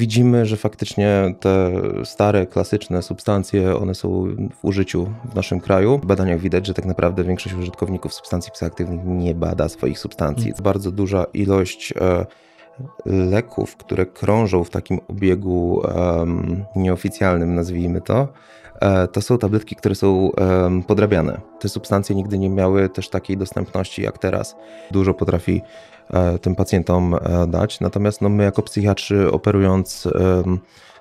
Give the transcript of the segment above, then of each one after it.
widzimy, że faktycznie te stare, klasyczne substancje, one są w użyciu w naszym kraju. W badaniach widać, że tak naprawdę większość użytkowników substancji psychoaktywnych nie bada swoich substancji. Jest mhm. bardzo duża ilość e, leków, które krążą w takim obiegu nieoficjalnym, nazwijmy to, e, to są tabletki, które są um, podrabiane. Te substancje nigdy nie miały też takiej dostępności jak teraz. Dużo potrafi E, tym pacjentom e, dać. Natomiast no, my jako psychiatrzy operując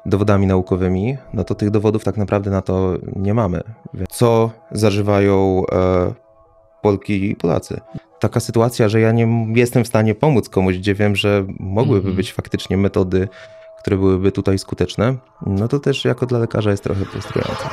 dowodami naukowymi, no to tych dowodów tak naprawdę na to nie mamy. Co zażywają e, Polki i Polacy? Taka sytuacja, że ja nie jestem w stanie pomóc komuś, gdzie wiem, że mogłyby mm -hmm. być faktycznie metody, które byłyby tutaj skuteczne, no to też jako dla lekarza jest trochę frustrujące.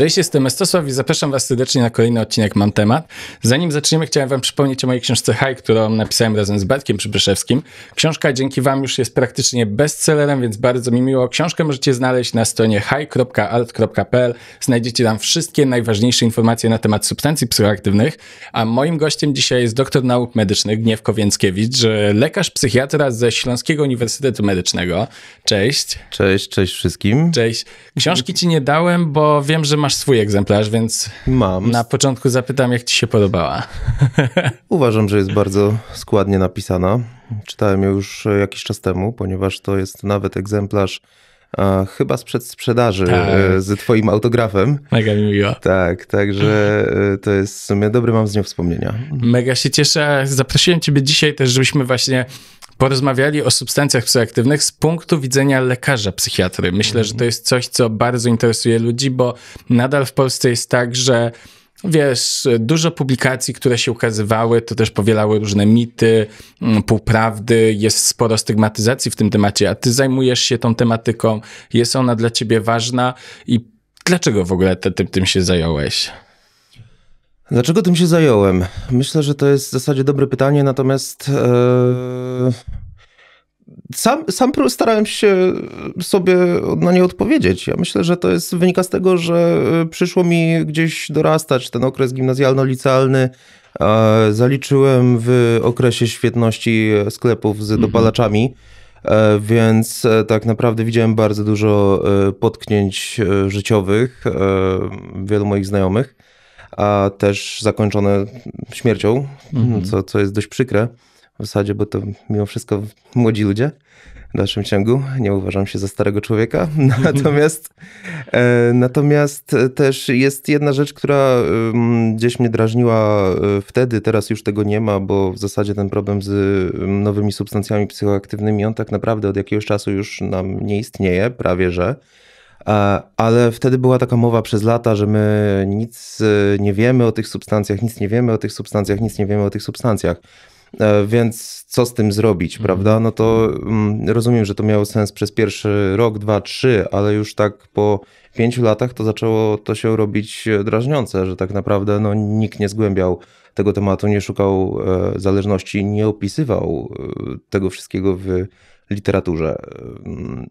Cześć, jestem Estosław i zapraszam Was serdecznie na kolejny odcinek Mam Temat. Zanim zaczniemy, chciałem Wam przypomnieć o mojej książce High, którą napisałem razem z Bartkiem Przybyszewskim. Książka dzięki Wam już jest praktycznie bestsellerem, więc bardzo mi miło. Książkę możecie znaleźć na stronie high.alt.pl. Znajdziecie tam wszystkie najważniejsze informacje na temat substancji psychoaktywnych. A moim gościem dzisiaj jest doktor nauk medycznych Gniewko Więckiewicz, lekarz psychiatra ze Śląskiego Uniwersytetu Medycznego. Cześć. Cześć, cześć wszystkim. Cześć. Książki Ci nie dałem, bo wiem, że masz masz swój egzemplarz, więc Mam. na początku zapytam, jak ci się podobała. Uważam, że jest bardzo składnie napisana. Czytałem ją już e, jakiś czas temu, ponieważ to jest nawet egzemplarz a, chyba sprzed sprzedaży e, tak. z twoim autografem. Mega mi miło. Tak, także e, to jest w sumie dobry, mam z nią wspomnienia. Mega się cieszę. Zaprosiłem ciebie dzisiaj też, żebyśmy właśnie porozmawiali o substancjach psychoaktywnych z punktu widzenia lekarza psychiatry. Myślę, że to jest coś, co bardzo interesuje ludzi, bo nadal w Polsce jest tak, że Wiesz, dużo publikacji, które się ukazywały, to też powielały różne mity, mm, półprawdy, jest sporo stygmatyzacji w tym temacie, a ty zajmujesz się tą tematyką, jest ona dla ciebie ważna i dlaczego w ogóle tym się zająłeś? Dlaczego tym się zająłem? Myślę, że to jest w zasadzie dobre pytanie, natomiast e, sam, sam starałem się sobie na no, nie odpowiedzieć. Ja myślę, że to jest wynika z tego, że e, przyszło mi gdzieś dorastać ten okres gimnazjalno-licealny. E, zaliczyłem w okresie świetności sklepów z mhm. dopalaczami. Mhm. Więc tak naprawdę widziałem bardzo dużo potknięć życiowych wielu moich znajomych a też zakończone śmiercią, mhm. co, co jest dość przykre w zasadzie, bo to mimo wszystko młodzi ludzie w dalszym ciągu. Nie uważam się za starego człowieka. Natomiast, e, natomiast też jest jedna rzecz, która gdzieś mnie drażniła e, wtedy, teraz już tego nie ma, bo w zasadzie ten problem z nowymi substancjami psychoaktywnymi, on tak naprawdę od jakiegoś czasu już nam nie istnieje, prawie że. E, ale wtedy była taka mowa przez lata, że my nic e, nie wiemy o tych substancjach, nic nie wiemy o tych substancjach, nic nie wiemy o tych substancjach. E, więc co z tym zrobić, mhm. prawda? No to mm, rozumiem, że to miało sens przez pierwszy rok, dwa, trzy, ale już tak po pięciu latach to zaczęło to się robić drażniące, że tak naprawdę no, nikt nie zgłębiał tego tematu, nie szukał zależności, nie opisywał tego wszystkiego w literaturze. Mm,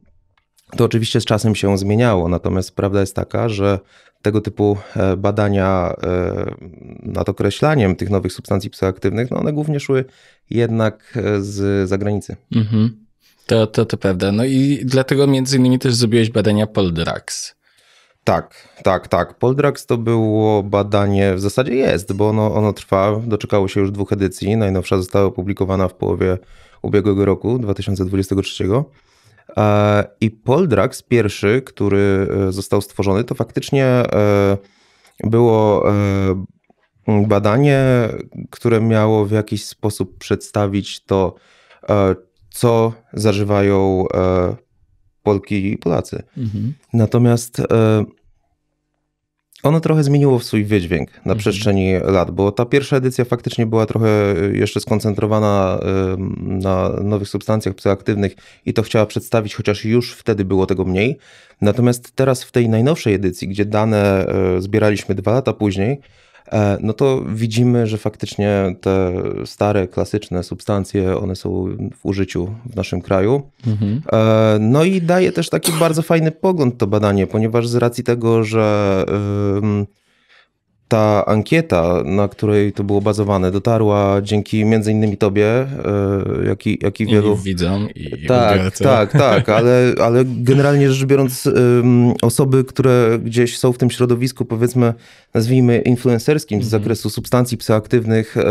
to oczywiście z czasem się zmieniało, natomiast prawda jest taka, że tego typu e, badania e, nad określaniem tych nowych substancji psychoaktywnych, no one głównie szły jednak e, z zagranicy. Mhm. To, to, to prawda. No i dlatego między innymi też zrobiłeś badania Poldrax. Tak, tak, tak. Poldrax to było badanie, w zasadzie jest, bo ono, ono trwa, doczekało się już dwóch edycji. Najnowsza została opublikowana w połowie ubiegłego roku, 2023. E, I Poldrax pierwszy, który e, został stworzony, to faktycznie e, było badanie, które miało w jakiś sposób przedstawić to, co zażywają Polki i Polacy. Mhm. Natomiast ono trochę zmieniło swój wydźwięk na mhm. przestrzeni lat, bo ta pierwsza edycja faktycznie była trochę y, jeszcze skoncentrowana na nowych substancjach psychoaktywnych i to chciała przedstawić, chociaż już wtedy było tego mniej. Natomiast teraz w tej najnowszej edycji, gdzie dane y, zbieraliśmy dwa lata później, E, no to widzimy, że faktycznie te stare, klasyczne substancje, one są w użyciu w naszym kraju. Mhm. E, no i daje też taki bardzo fajny pogląd to badanie, ponieważ z racji tego, że ta ankieta, na której to było bazowane, dotarła dzięki między innymi tobie, e, jak i, jak i wielu... I tak, i Tak, tak, tak, ale, ale generalnie rzecz biorąc osoby, które gdzieś są w tym środowisku, powiedzmy, nazwijmy influencerskim z mhm. zakresu substancji psychoaktywnych, e,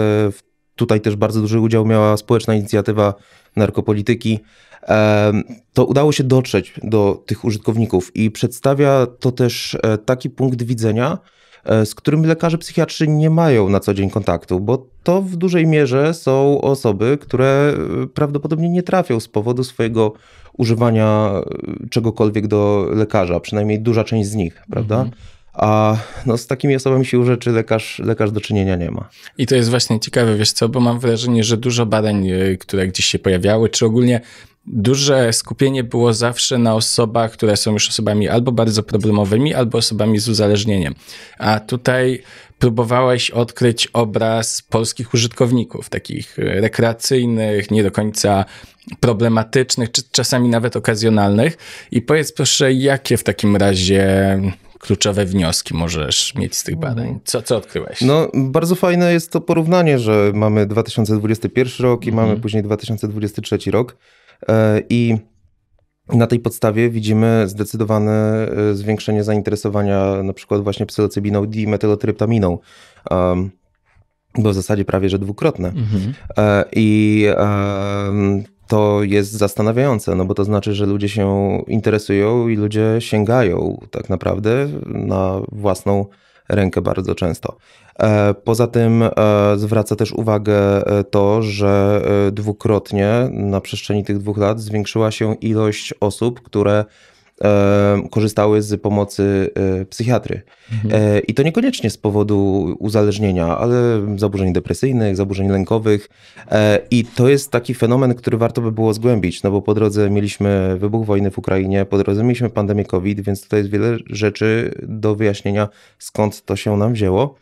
tutaj też bardzo duży udział miała społeczna inicjatywa narkopolityki, to udało się dotrzeć do tych użytkowników i przedstawia to też e, taki punkt widzenia, E, z którymi lekarze psychiatrzy nie mają na co dzień kontaktu, bo to w dużej mierze są osoby, które e, prawdopodobnie nie trafią z powodu swojego używania e, czegokolwiek do lekarza, przynajmniej duża część z nich, prawda? Mhm. A no, z takimi osobami się rzeczy lekarz, lekarz do czynienia nie ma. I to jest właśnie ciekawe, wiesz co, bo mam wrażenie, że dużo badań, które gdzieś się pojawiały, czy ogólnie duże skupienie było zawsze na osobach, które są już osobami albo bardzo problemowymi, albo osobami z uzależnieniem. A tutaj próbowałeś odkryć obraz polskich użytkowników, takich e, rekreacyjnych, nie do końca problematycznych, czy czasami nawet okazjonalnych. I powiedz proszę, jakie w takim razie kluczowe wnioski możesz mieć z tych mhm. badań? Co, co odkryłeś? No, bardzo fajne jest to porównanie, że mamy 2021 rok i mm. mamy później 2023 rok. E, i na tej podstawie widzimy zdecydowane e, zwiększenie zainteresowania na przykład właśnie psylocybiną dimetylotryptaminą, bo w zasadzie prawie że dwukrotne. Mhm. E, I to jest zastanawiające, no bo to znaczy, że ludzie się interesują i ludzie sięgają tak naprawdę na własną rękę bardzo często. E, poza tym e, zwraca też uwagę e, to, że dwukrotnie na przestrzeni tych dwóch lat zwiększyła się ilość osób, które korzystały z pomocy e, psychiatry. Mhm. E, I to niekoniecznie z powodu uzależnienia, ale zaburzeń depresyjnych, zaburzeń lękowych. E, I to jest taki fenomen, który warto by było zgłębić, no bo po drodze mieliśmy wybuch wojny w Ukrainie, po drodze mieliśmy pandemię COVID, więc tutaj jest wiele rzeczy do wyjaśnienia, skąd to się nam wzięło.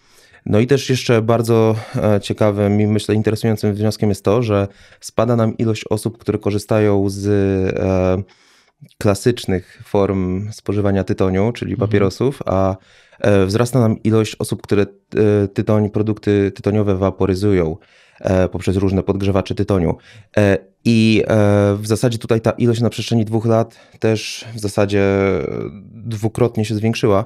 No i też jeszcze bardzo ciekawym i myślę interesującym wnioskiem jest to, że spada nam ilość osób, które korzystają z klasycznych form spożywania tytoniu, czyli mhm. papierosów, a e, wzrasta nam ilość osób, które e, tytoń, produkty tytoniowe waporyzują e, poprzez różne podgrzewacze tytoniu. I w zasadzie tutaj ta ilość na przestrzeni dwóch lat też w zasadzie dwukrotnie się zwiększyła.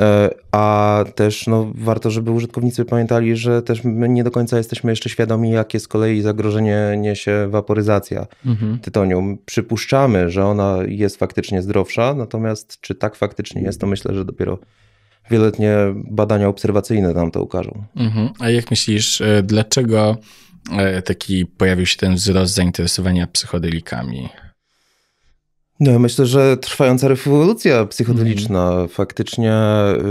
E, a też no, warto, żeby użytkownicy pamiętali, że też my nie do końca jesteśmy jeszcze świadomi, jakie z kolei zagrożenie niesie waporyzacja mhm. tytoniu. Przypuszczamy, że ona jest faktycznie zdrowsza, natomiast czy tak faktycznie jest, to myślę, że dopiero wieloletnie badania obserwacyjne nam to ukażą. Mhm. A jak myślisz, e, dlaczego e, taki pojawił się ten wzrost zainteresowania psychodelikami? No, myślę, że trwająca rewolucja psychodeliczna. Mhm. Faktycznie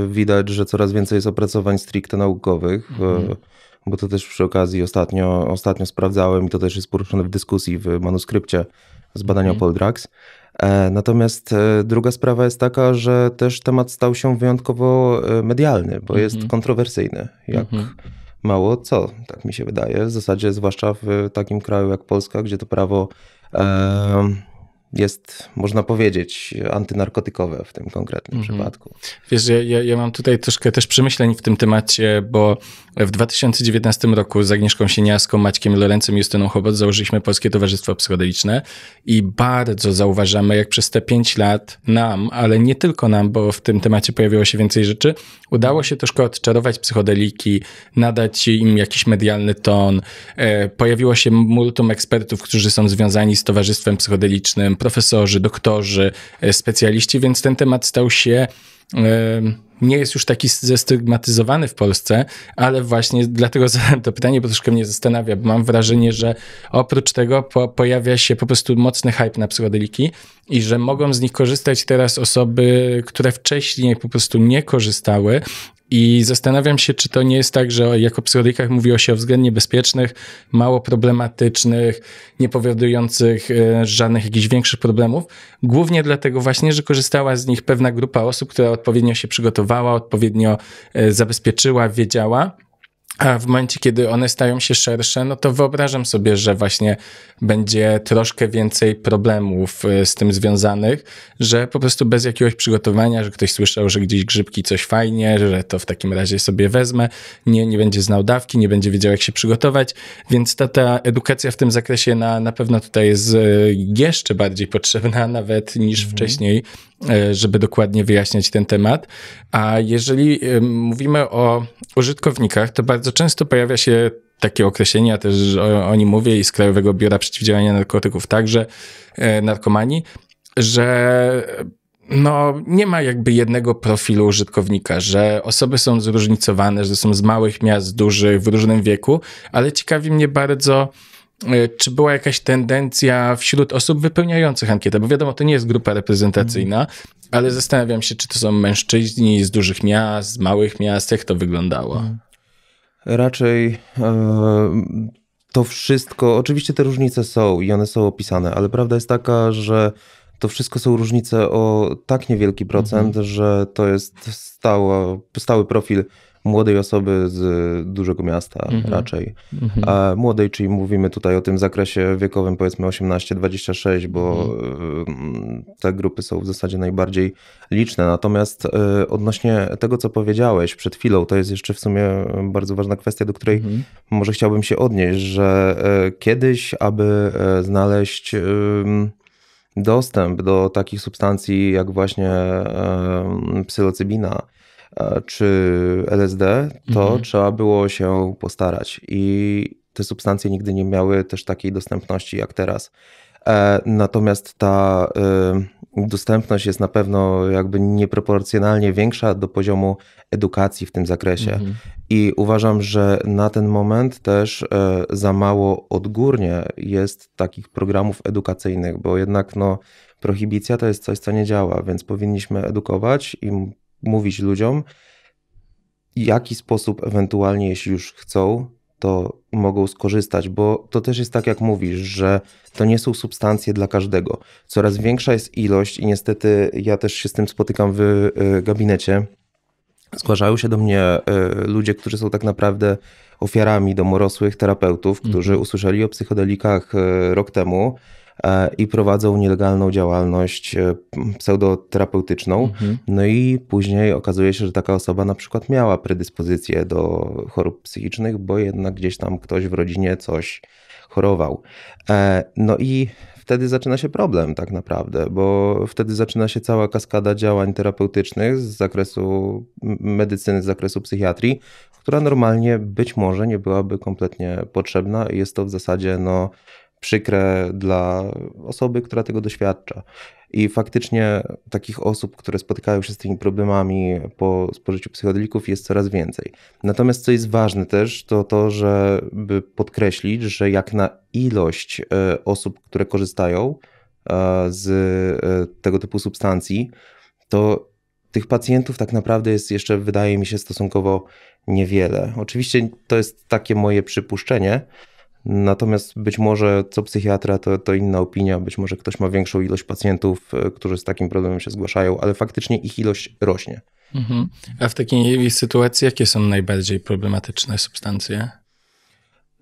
y, widać, że coraz więcej jest opracowań stricte naukowych. Y, mhm bo to też przy okazji ostatnio, ostatnio sprawdzałem i to też jest poruszone w dyskusji w manuskrypcie z badania mm. Poldrax. E, natomiast e, druga sprawa jest taka, że też temat stał się wyjątkowo e, medialny, bo jest mhm. kontrowersyjny, jak mhm. mało co, tak mi się wydaje. W zasadzie, zwłaszcza w takim kraju jak Polska, gdzie to prawo. E, jest, można powiedzieć, antynarkotykowe w tym konkretnym mhm. przypadku. Wiesz, ja, ja mam tutaj troszkę też przemyśleń w tym temacie, bo w 2019 roku z Agnieszką Sieniaską, Maćkiem Lorencem i Justyną Chobot założyliśmy Polskie Towarzystwo Psychodeliczne i bardzo zauważamy, jak przez te 5 lat nam, ale nie tylko nam, bo w tym temacie pojawiło się więcej rzeczy, udało się troszkę odczarować psychodeliki, nadać im jakiś medialny ton. E, pojawiło się multum ekspertów, którzy są związani z Towarzystwem Psychodelicznym, profesorzy, doktorzy, e, specjaliści, więc ten temat stał się e, nie jest już taki zestygmatyzowany w Polsce, ale właśnie dlatego zadałem to pytanie, bo troszkę mnie zastanawia, bo mam wrażenie, że oprócz tego po pojawia się po prostu mocny hype na psychodeliki i że mogą z nich korzystać teraz osoby, które wcześniej po prostu nie korzystały, i zastanawiam się, czy to nie jest tak, że jako psychodykach mówiło się o względnie bezpiecznych, mało problematycznych, nie powodujących e, żadnych jakichś większych problemów. Głównie dlatego właśnie, że korzystała z nich pewna grupa osób, która odpowiednio się przygotowała, odpowiednio e, zabezpieczyła, wiedziała. A w momencie, kiedy one stają się szersze, no to wyobrażam sobie, że właśnie będzie troszkę więcej problemów y, z tym związanych, że po prostu bez jakiegoś przygotowania, że ktoś słyszał, że gdzieś grzybki coś fajnie, że to w takim razie sobie wezmę, nie, nie będzie znał dawki, nie będzie wiedział jak się przygotować, więc ta, ta edukacja w tym zakresie na, na pewno tutaj jest y, jeszcze bardziej potrzebna nawet niż mhm. wcześniej, y, żeby dokładnie wyjaśniać ten temat. A jeżeli mówimy o użytkownikach, to bardzo bardzo często pojawia się takie określenia, też o, o nim mówię i z Krajowego Biura Przeciwdziałania Narkotyków także, e, narkomanii, że no, nie ma jakby jednego profilu użytkownika, że osoby są zróżnicowane, że są z małych miast, dużych, w różnym wieku, ale ciekawi mnie bardzo, e, czy była jakaś tendencja wśród osób wypełniających ankietę, bo wiadomo, to nie jest grupa reprezentacyjna, mhm. ale zastanawiam się, czy to są mężczyźni z dużych miast, z małych miast, jak to wyglądało. Mhm raczej e, to wszystko, oczywiście te różnice są i one są opisane, ale prawda jest taka, że to wszystko są różnice o tak niewielki procent, mhm. że to jest stała, stały profil młodej osoby z dużego miasta mhm. raczej. Mhm. A młodej, czyli mówimy tutaj o tym zakresie wiekowym powiedzmy 18-26, bo mhm. mm, te grupy są w zasadzie najbardziej liczne. Natomiast e, odnośnie tego, co powiedziałeś przed chwilą, to jest jeszcze w sumie bardzo ważna kwestia, do której może chciałbym się odnieść, że e, kiedyś, aby e, znaleźć dostęp do takich substancji jak właśnie psylocybina, E, czy LSD, to mhm. trzeba było się postarać. I te substancje nigdy nie miały też takiej dostępności jak teraz. E, natomiast ta e, dostępność jest na pewno jakby nieproporcjonalnie większa do poziomu edukacji w tym zakresie. Mhm. I uważam, że na ten moment też za mało odgórnie jest takich programów edukacyjnych, bo jednak no, prohibicja to jest coś, co nie działa, więc powinniśmy edukować i mówić ludziom, jaki sposób ewentualnie, jeśli już chcą, to mogą skorzystać, bo to też jest tak, jak mówisz, że to nie są substancje dla każdego. Coraz większa jest ilość, i niestety ja też się z tym spotykam w e, gabinecie. Zgłaszają się do mnie e, ludzie, którzy są tak naprawdę ofiarami domorosłych terapeutów, którzy mhm. usłyszeli o psychodelikach e, rok temu E, i prowadzą nielegalną działalność e, pseudoterapeutyczną. Mhm. No i później okazuje się, że taka osoba na przykład miała predyspozycję do chorób psychicznych, bo jednak gdzieś tam ktoś w rodzinie coś chorował. E, no i wtedy zaczyna się problem, tak naprawdę, bo wtedy zaczyna się cała kaskada działań terapeutycznych z zakresu medycyny, z zakresu psychiatrii, która normalnie być może nie byłaby kompletnie potrzebna. Jest to w zasadzie no, przykre dla osoby, która tego doświadcza. I faktycznie takich osób, które spotykają się z tymi problemami po spożyciu psychodelików jest coraz więcej. Natomiast co jest ważne też, to to, żeby podkreślić, że jak na ilość e, osób, które korzystają e, z e, tego typu substancji, to tych pacjentów tak naprawdę jest jeszcze, wydaje mi się, stosunkowo niewiele. Oczywiście to jest takie moje przypuszczenie, Natomiast być może co psychiatra to, to inna opinia, być może ktoś ma większą ilość pacjentów, e, którzy z takim problemem się zgłaszają, ale faktycznie ich ilość rośnie. Mhm. A w takiej sytuacji jakie są najbardziej problematyczne substancje?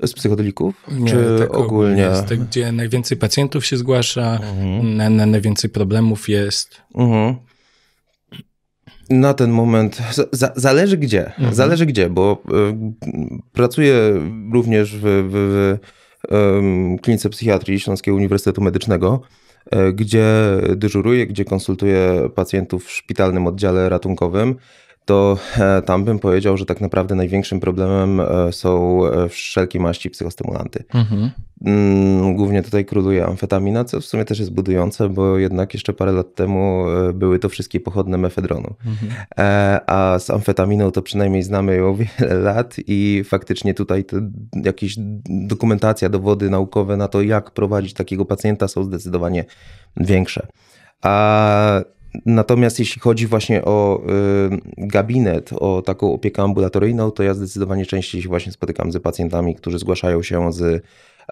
Z psychodelików? Nie, czy tak ogólnie? Jest, tak, gdzie najwięcej pacjentów się zgłasza, mhm. na, na najwięcej problemów jest. Mhm. Na ten moment za, zależy gdzie, mhm. zależy gdzie, bo y, pracuję również w, w, w y, klinice psychiatrii Śląskiego Uniwersytetu Medycznego, y, gdzie dyżuruję, gdzie konsultuję pacjentów w szpitalnym oddziale ratunkowym to e, tam bym powiedział, że tak naprawdę największym problemem e, są e, wszelkie maści psychostymulanty. Mhm. Mm, głównie tutaj króluje amfetamina, co w sumie też jest budujące, bo jednak jeszcze parę lat temu były to wszystkie pochodne mefedronu. Mhm. A z amfetaminą to przynajmniej znamy ją wiele lat i faktycznie tutaj jakieś dokumentacja, dowody naukowe na to, jak prowadzić takiego pacjenta są zdecydowanie większe. A Natomiast jeśli chodzi właśnie o y, gabinet, o taką opiekę ambulatoryjną, to ja zdecydowanie częściej się właśnie spotykam z pacjentami, którzy zgłaszają się z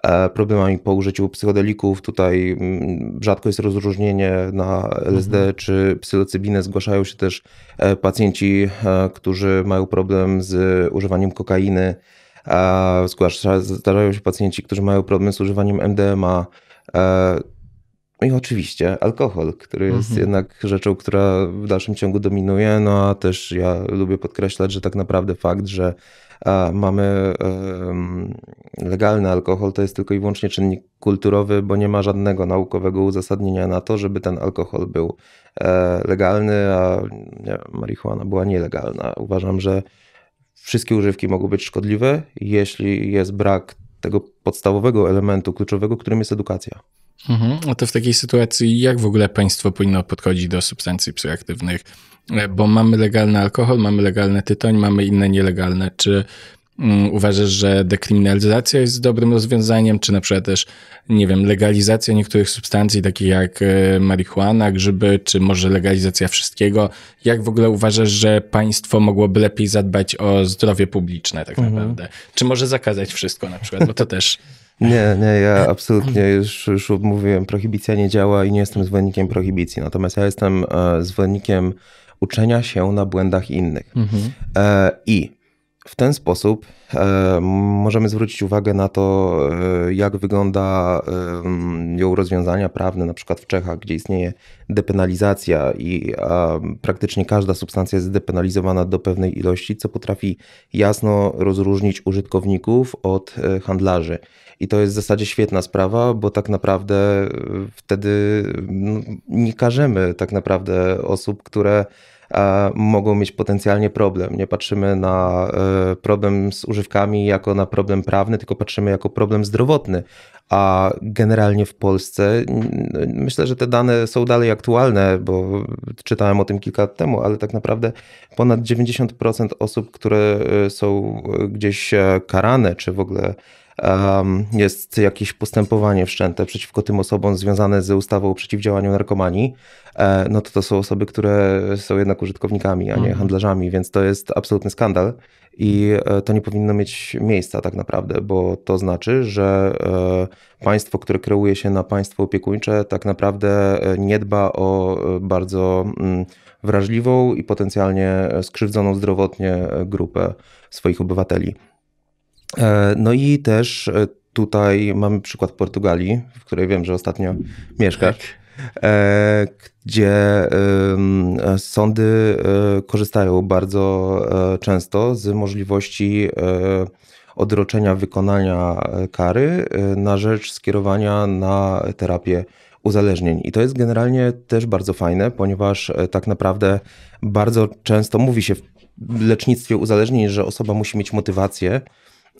e, problemami po użyciu psychodelików. Tutaj mm, rzadko jest rozróżnienie na LSD mhm. czy psylocybinę. Zgłaszają się też e, pacjenci, e, którzy mają problem z używaniem kokainy. Zdarzają się pacjenci, którzy mają problem z używaniem MDMA no i oczywiście alkohol, który jest mhm. jednak rzeczą, która w dalszym ciągu dominuje. No a też ja lubię podkreślać, że tak naprawdę fakt, że mamy legalny alkohol, to jest tylko i wyłącznie czynnik kulturowy, bo nie ma żadnego naukowego uzasadnienia na to, żeby ten alkohol był e, legalny, a nie, marihuana była nielegalna. Uważam, że wszystkie używki mogą być szkodliwe, jeśli jest brak tego podstawowego elementu kluczowego, którym jest edukacja. Mhm. A to w takiej sytuacji, jak w ogóle państwo powinno podchodzić do substancji psychoaktywnych? E, bo mamy legalny alkohol, mamy legalny tytoń, mamy inne nielegalne. Czy mm, uważasz, że dekryminalizacja jest dobrym rozwiązaniem, czy na przykład też, nie wiem, legalizacja niektórych substancji, takich jak e, marihuana, grzyby, czy może legalizacja wszystkiego? Jak w ogóle uważasz, że państwo mogłoby lepiej zadbać o zdrowie publiczne tak mhm. naprawdę? Czy może zakazać wszystko na przykład, bo to też... Nie, nie, ja absolutnie już, już mówiłem, prohibicja nie działa i nie jestem zwolennikiem prohibicji. Natomiast ja jestem e, zwolennikiem uczenia się na błędach innych. Mhm. E, I w ten sposób e, możemy zwrócić uwagę na to, e, jak wygląda e, ją rozwiązania prawne, na przykład w Czechach, gdzie istnieje depenalizacja i a, praktycznie każda substancja jest depenalizowana do pewnej ilości, co potrafi jasno rozróżnić użytkowników od e, handlarzy. I to jest w zasadzie świetna sprawa, bo tak naprawdę e, wtedy no, nie karzemy tak naprawdę osób, które mogą mieć potencjalnie problem. Nie patrzymy na e, problem z używkami jako na problem prawny, tylko patrzymy jako problem zdrowotny. A generalnie w Polsce myślę, że te dane są dalej aktualne, bo czytałem o tym kilka lat temu, ale tak naprawdę ponad 90% osób, które e, są e, gdzieś karane, czy w ogóle jest jakieś postępowanie wszczęte przeciwko tym osobom związane z ustawą o przeciwdziałaniu narkomanii, e, no to to są osoby, które są jednak użytkownikami, a nie mhm. handlarzami, więc to jest absolutny skandal i e, to nie powinno mieć miejsca tak naprawdę, bo to znaczy, że e, państwo, które kreuje się na państwo opiekuńcze, tak naprawdę nie dba o bardzo mm, wrażliwą i potencjalnie skrzywdzoną zdrowotnie grupę swoich obywateli. E, no i też e, tutaj mamy przykład Portugalii, w której wiem, że ostatnio mieszkasz. Tak. E, gdzie sądy korzystają bardzo często z możliwości odroczenia wykonania kary na rzecz skierowania na terapię uzależnień. I to jest generalnie też bardzo fajne, ponieważ tak naprawdę bardzo często mówi się w lecznictwie uzależnień, że osoba musi mieć motywację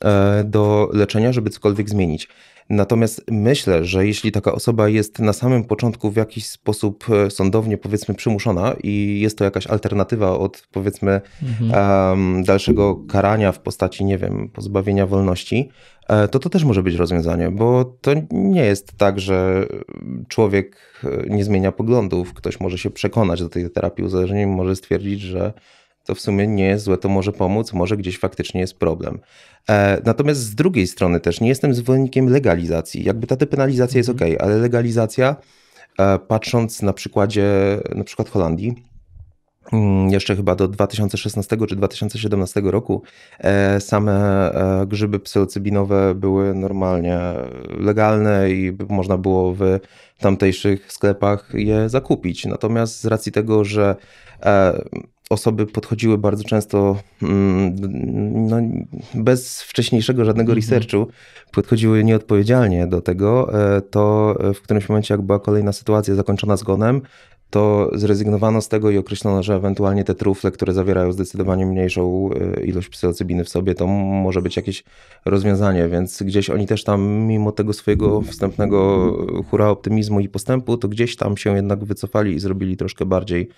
E, do leczenia, żeby cokolwiek zmienić. Natomiast myślę, że jeśli taka osoba jest na samym początku w jakiś sposób e, sądownie, powiedzmy, przymuszona i jest to jakaś alternatywa od, powiedzmy, mhm. dalszego karania w postaci, nie wiem, pozbawienia wolności, e, to to też może być rozwiązanie, bo to nie jest tak, że człowiek nie zmienia poglądów. Ktoś może się przekonać do tej terapii uzależnień, może stwierdzić, że to w sumie nie jest złe, to może pomóc, może gdzieś faktycznie jest problem. E, natomiast z drugiej strony też nie jestem zwolennikiem legalizacji. Jakby ta depenalizacja jest mhm. ok, ale legalizacja, e, patrząc na przykładzie na przykład Holandii, mm, jeszcze chyba do 2016 czy 2017 roku e, same grzyby psylocybinowe były normalnie legalne i można było w tamtejszych sklepach je zakupić. Natomiast z racji tego, że osoby podchodziły bardzo często mm, no, bez wcześniejszego żadnego mhm. researchu, podchodziły nieodpowiedzialnie do tego, e, to e, w którymś momencie, jak była kolejna sytuacja zakończona zgonem, to zrezygnowano z tego i określono, że ewentualnie te trufle, które zawierają zdecydowanie mniejszą e, ilość psylocybiny w sobie, to może być jakieś rozwiązanie, więc gdzieś oni też tam, mimo tego swojego wstępnego hura optymizmu i postępu, to gdzieś tam się jednak wycofali i zrobili troszkę bardziej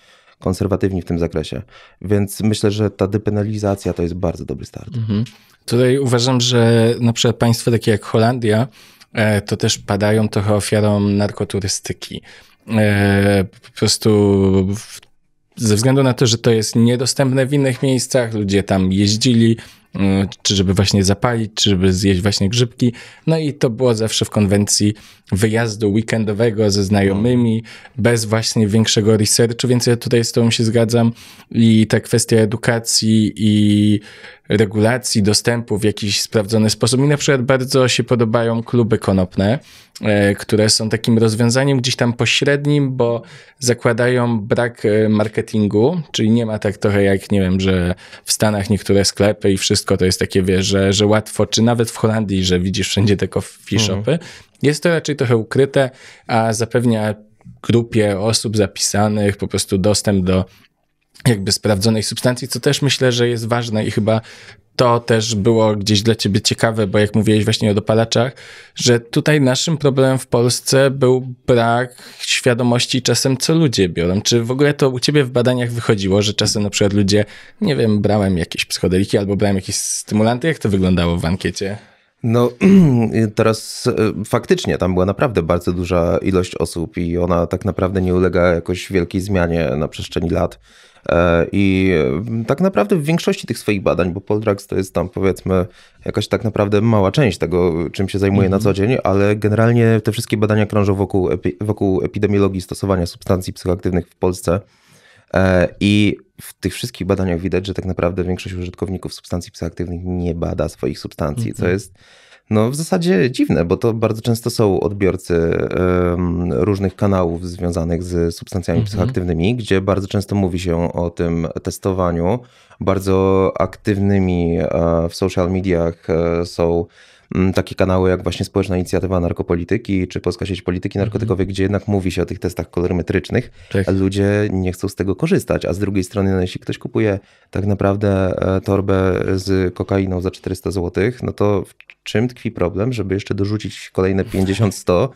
konserwatywni w tym zakresie. Więc myślę, że ta depenalizacja to jest bardzo dobry start. Mhm. Tutaj uważam, że na przykład państwa takie jak Holandia e, to też padają trochę ofiarą narkoturystyki. E, po prostu ze względu na to, że to jest niedostępne w innych miejscach, ludzie tam jeździli, Mm, czy żeby właśnie zapalić, czy żeby zjeść właśnie grzybki. No i to było zawsze w konwencji wyjazdu weekendowego ze znajomymi, bez właśnie większego researchu, więc ja tutaj z tobą się zgadzam i ta kwestia edukacji i regulacji dostępu w jakiś sprawdzony sposób. Mi na przykład bardzo się podobają kluby konopne, E, które są takim rozwiązaniem gdzieś tam pośrednim, bo zakładają brak e, marketingu, czyli nie ma tak trochę jak, nie wiem, że w Stanach niektóre sklepy i wszystko to jest takie, wiesz, że, że łatwo, czy nawet w Holandii, że widzisz wszędzie te coffee mhm. shopy. Mhm. Jest to raczej trochę ukryte, a zapewnia grupie osób zapisanych po prostu dostęp do jakby sprawdzonej substancji, co też myślę, że jest ważne i chyba to też było gdzieś dla ciebie ciekawe, bo jak mówiłeś właśnie o dopalaczach, że tutaj naszym problemem w Polsce był brak świadomości czasem, co ludzie biorą. Czy w ogóle to u ciebie w badaniach wychodziło, że czasem na przykład ludzie, nie wiem, brałem jakieś psychodeliki albo brałem jakieś stymulanty? Jak to wyglądało w ankiecie? No, teraz e, faktycznie tam była naprawdę bardzo duża ilość osób i ona tak naprawdę nie ulega jakoś wielkiej zmianie na przestrzeni lat. E, I mm, tak naprawdę w większości tych swoich badań, bo Poldrax to jest tam powiedzmy jakaś tak naprawdę mała część tego, czym się zajmuje mm -hmm. na mhm. co dzień, ale generalnie te wszystkie badania krążą wokół, epi wokół epidemiologii stosowania substancji psychoaktywnych w Polsce. E, I w tych wszystkich badaniach widać, że tak naprawdę większość użytkowników substancji psychoaktywnych nie bada swoich substancji, mm -hmm. co mhm. jest no w zasadzie dziwne, bo to bardzo często są odbiorcy różnych kanałów związanych z substancjami mhm. psychoaktywnymi, gdzie bardzo często mówi się o tym testowaniu. Bardzo aktywnymi e, w social mediach e, są takie kanały jak właśnie Społeczna Inicjatywa Narkopolityki czy Polska Sieć Polityki mhm. Narkotykowej, gdzie jednak mówi się o tych testach kolorymetrycznych, a ludzie nie chcą z tego korzystać. A z drugiej strony, no, jeśli ktoś kupuje tak naprawdę e, torbę z kokainą za 400 zł, no to w czym tkwi problem, żeby jeszcze dorzucić kolejne 50-100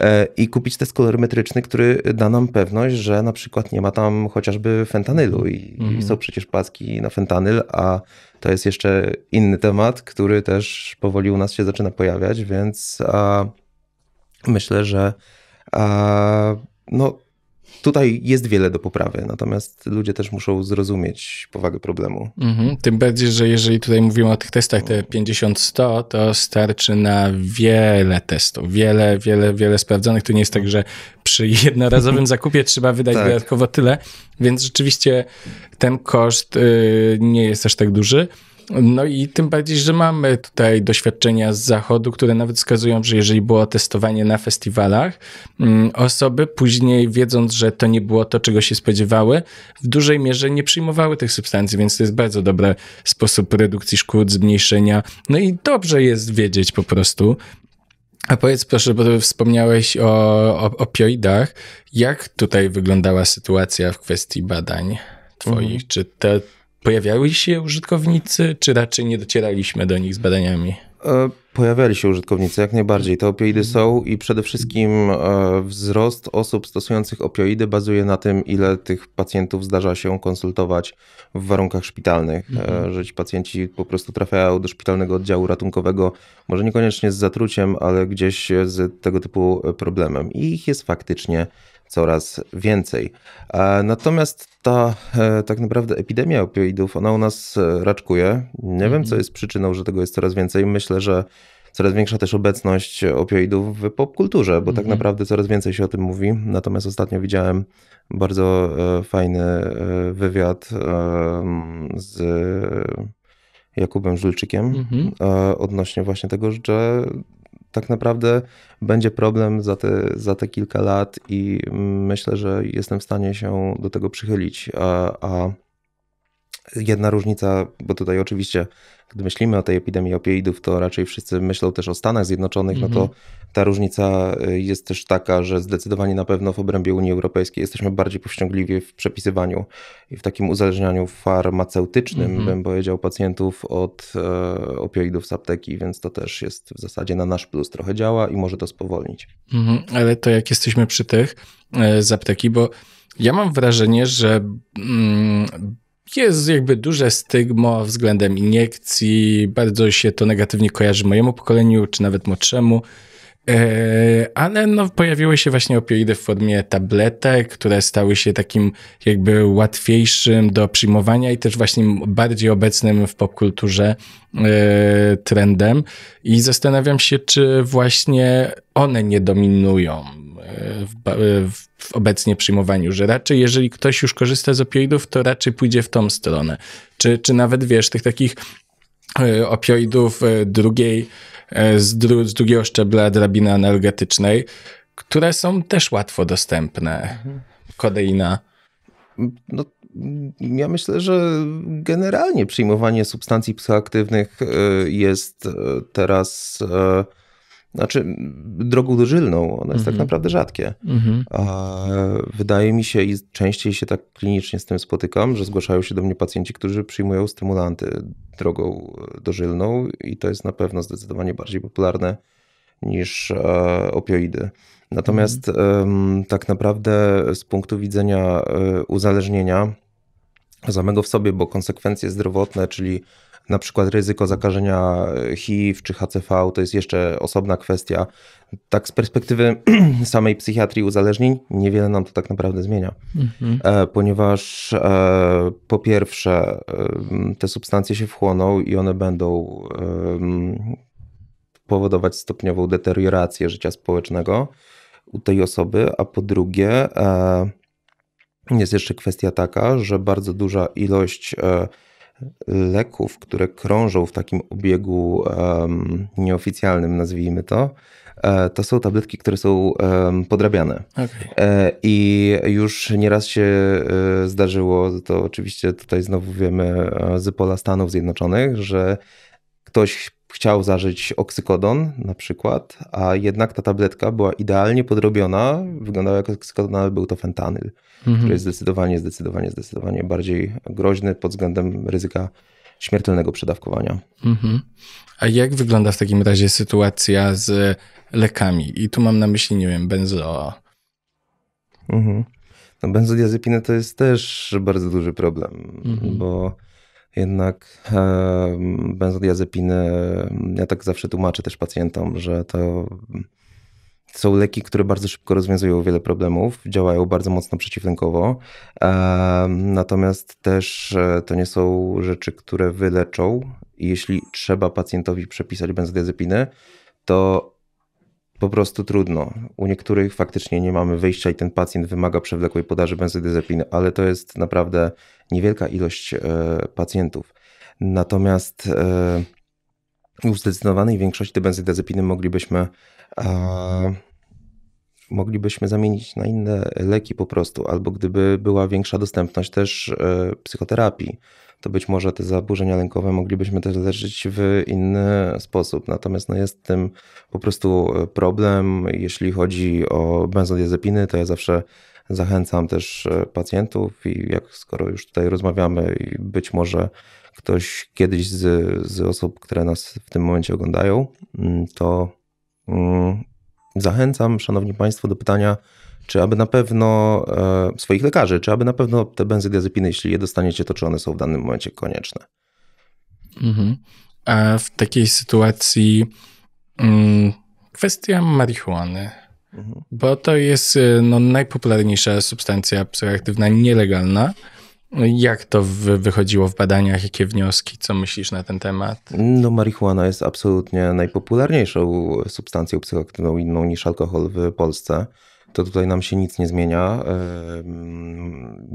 E, i kupić test kolorymetryczny, który da nam pewność, że na przykład nie ma tam chociażby fentanylu i, mhm. i są przecież paski na fentanyl, a to jest jeszcze inny temat, który też powoli u nas się zaczyna pojawiać, więc a, myślę, że a, no tutaj jest wiele do poprawy, natomiast ludzie też muszą zrozumieć powagę problemu. Mhm, tym bardziej, że jeżeli tutaj mówimy o tych testach, te 50-100, to starczy na wiele testów, wiele, wiele, wiele sprawdzonych. To nie jest tak, że przy jednorazowym zakupie trzeba wydać tak. dodatkowo tyle, więc rzeczywiście ten koszt y, nie jest aż tak duży. No i tym bardziej, że mamy tutaj doświadczenia z zachodu, które nawet wskazują, że jeżeli było testowanie na festiwalach, mm, osoby później wiedząc, że to nie było to, czego się spodziewały, w dużej mierze nie przyjmowały tych substancji, więc to jest bardzo dobry sposób redukcji szkód, zmniejszenia. No i dobrze jest wiedzieć po prostu. A powiedz proszę, bo wspomniałeś o, o opioidach. Jak tutaj wyglądała sytuacja w kwestii badań? Twoich? Mhm. Czy te, Pojawiały się użytkownicy, czy raczej nie docieraliśmy do nich z badaniami? E, pojawiali się użytkownicy, jak najbardziej. Te opioidy są i przede wszystkim e, wzrost osób stosujących opioidy bazuje na tym, ile tych pacjentów zdarza się konsultować w warunkach szpitalnych. E, mhm. Że ci pacjenci po prostu trafiają do szpitalnego oddziału ratunkowego, może niekoniecznie z zatruciem, ale gdzieś z tego typu problemem. I ich jest faktycznie coraz więcej. Natomiast ta e, tak naprawdę epidemia opioidów, ona u nas e, raczkuje. Nie wiem, co mhm. jest przyczyną, że tego jest coraz więcej. Myślę, że coraz większa też obecność opioidów w popkulturze, bo tak mhm. naprawdę coraz więcej się o tym mówi. Natomiast ostatnio widziałem bardzo e, fajny wywiad z Jakubem Żulczykiem mm-hmm. odnośnie właśnie tego, że tak naprawdę będzie problem za te, za te kilka lat i myślę, że jestem w stanie się do tego przychylić. a, a Jedna różnica, bo tutaj oczywiście, gdy myślimy o tej epidemii opioidów, to raczej wszyscy myślą też o Stanach Zjednoczonych, mm -hmm. no to mhm. ta różnica y, jest też taka, że zdecydowanie na pewno w obrębie Unii Europejskiej jesteśmy bardziej powściągliwi w przepisywaniu i w takim uzależnianiu farmaceutycznym, mm -hmm. bym powiedział, pacjentów od e, opioidów z apteki, więc to też jest w zasadzie na nasz plus trochę działa i może to spowolnić. Mm -hmm. Ale to jak jesteśmy przy tych e, z apteki, bo ja mam wrażenie, że mm, jest jakby duże stygmo względem iniekcji, bardzo się to negatywnie kojarzy mojemu pokoleniu, czy nawet młodszemu, e, ale no, pojawiły się właśnie opioidy w formie tabletek, które stały się takim jakby łatwiejszym do przyjmowania i też właśnie bardziej obecnym w popkulturze e, trendem. I zastanawiam się, czy właśnie one nie dominują E, e, w, w obecnie przyjmowaniu, że raczej jeżeli ktoś już korzysta z opioidów, to raczej pójdzie w tą stronę. Czy, czy nawet wiesz, tych takich e, opioidów drugiej, z, dru, z drugiego szczebla drabiny energetycznej, które są też łatwo dostępne. Kodeina. No, ja myślę, że generalnie przyjmowanie substancji psychoaktywnych jest teraz znaczy drogą dożylną, ono jest tak mhm. naprawdę rzadkie. Mhm. Wydaje mi się i częściej się tak klinicznie z tym spotykam, że zgłaszają się do mnie pacjenci, którzy przyjmują stymulanty drogą dożylną i to jest na pewno zdecydowanie bardziej popularne niż e, opioidy. Natomiast mhm. tak naprawdę z punktu widzenia e, uzależnienia samego w sobie, bo konsekwencje zdrowotne, czyli na przykład ryzyko zakażenia e, HIV czy HCV to jest jeszcze osobna kwestia. Tak z perspektywy samej psychiatrii uzależnień niewiele nam to tak naprawdę zmienia, mhm. E, ponieważ e, po pierwsze te substancje się wchłoną i one będą powodować stopniową deteriorację życia społecznego u tej osoby, a po drugie jest jeszcze kwestia taka, że bardzo duża ilość leków, które krążą w takim obiegu um, nieoficjalnym, nazwijmy to, e, to są tabletki, które są podrabiane. Okay. E, I już nieraz się e, zdarzyło, to oczywiście tutaj znowu wiemy z pola Stanów Zjednoczonych, że ktoś chciał zażyć oksykodon na przykład, a jednak ta tabletka była idealnie podrobiona, wyglądała jak oksykodon, ale był to fentanyl, mhm. który jest zdecydowanie, zdecydowanie, zdecydowanie bardziej groźny pod względem ryzyka śmiertelnego przedawkowania. Mhm. A jak wygląda w takim razie sytuacja z lekami? I tu mam na myśli, nie wiem, benzo... Mhm. No benzodiazepiny to jest też bardzo duży problem, mhm. bo jednak benzodiazepiny, ja tak zawsze tłumaczę też pacjentom, że to są leki, które bardzo szybko rozwiązują wiele problemów, działają bardzo mocno przeciwlękowo, natomiast też e, to nie są rzeczy, które wyleczą. Jeśli trzeba pacjentowi przepisać benzodiazepiny, to po prostu trudno. U niektórych faktycznie nie mamy wyjścia i ten pacjent wymaga przewlekłej podaży benzodiazepiny, ale to jest naprawdę niewielka ilość e, pacjentów. Natomiast e, u zdecydowanej większości te benzodiazepiny moglibyśmy moglibyśmy zamienić na inne leki po prostu, albo gdyby była większa dostępność też e, psychoterapii to być może te zaburzenia lękowe moglibyśmy też leczyć w inny sposób. Natomiast no jest tym po prostu e, problem. Jeśli chodzi o benzodiazepiny, to ja zawsze zachęcam też e, pacjentów i jak skoro już tutaj rozmawiamy i być może ktoś kiedyś z, z osób, które nas w tym momencie oglądają, mm, to mm, zachęcam, szanowni państwo, do pytania, czy aby na pewno e, swoich lekarzy, czy aby na pewno te benzodiazepiny, jeśli je dostaniecie, to czy one są w danym momencie konieczne. Mhm. A w takiej sytuacji mm, kwestia marihuany, mhm. bo to jest e, no, najpopularniejsza substancja psychoaktywna nielegalna. Jak to wychodziło w badaniach? Jakie wnioski? Co myślisz na ten temat? No, marihuana jest absolutnie najpopularniejszą substancją psychoaktywną inną niż alkohol w Polsce to tutaj nam się nic nie zmienia.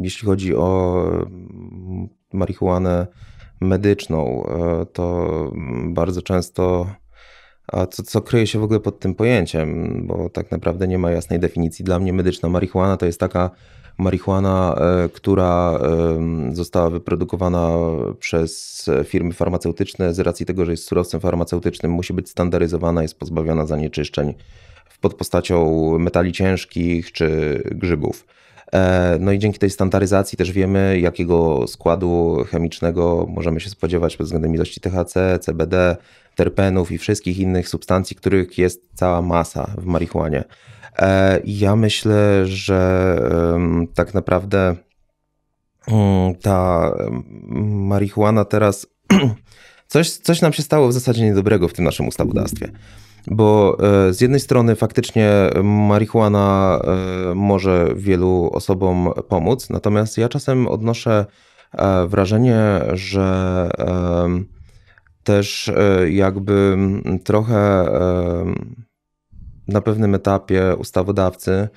Jeśli chodzi o mm, marihuanę medyczną, e, to mm, bardzo często. A co, co kryje się w ogóle pod tym pojęciem? Bo tak naprawdę nie ma jasnej definicji. Dla mnie medyczna marihuana to jest taka marihuana, e, która została wyprodukowana przez firmy farmaceutyczne z racji tego, że jest surowcem farmaceutycznym, musi być standaryzowana, jest pozbawiona zanieczyszczeń pod postacią metali ciężkich czy grzybów. E, no i dzięki tej standaryzacji też wiemy, jakiego składu chemicznego możemy się spodziewać pod względem ilości THC, CBD, terpenów i wszystkich innych substancji, których jest cała masa w marihuanie. E, ja myślę, że tak naprawdę mm, ta marihuana teraz. Coś, coś nam się stało w zasadzie niedobrego w tym naszym ustawodawstwie bo e, z jednej strony faktycznie marihuana e, może wielu osobom pomóc, natomiast ja czasem odnoszę e, wrażenie, że też jakby trochę na pewnym etapie ustawodawcy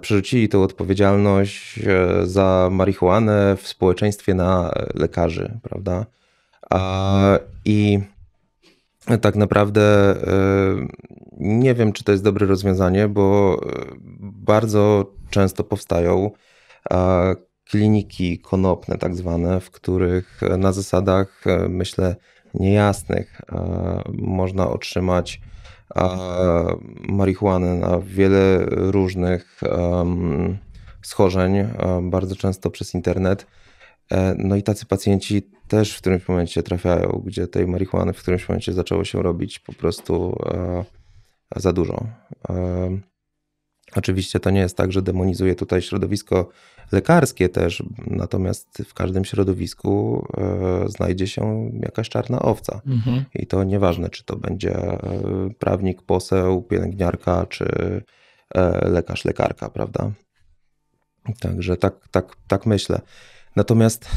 przerzucili tę odpowiedzialność za marihuanę w społeczeństwie na lekarzy, prawda? I tak naprawdę e, nie wiem, czy to jest dobre rozwiązanie, bo e, bardzo często powstają e, kliniki konopne, tak zwane, w których na zasadach, myślę, niejasnych można otrzymać marihuanę na wiele różnych schorzeń, bardzo często przez internet. No i tacy pacjenci też w którymś momencie trafiają, gdzie tej marihuany w którymś momencie zaczęło się robić po prostu e, za dużo. E, oczywiście to nie jest tak, że demonizuje tutaj środowisko lekarskie też, natomiast w każdym środowisku e, znajdzie się jakaś czarna owca. Mhm. I to nieważne, czy to będzie prawnik, poseł, pielęgniarka, czy lekarz, lekarka, prawda? Także tak, tak, tak myślę. Natomiast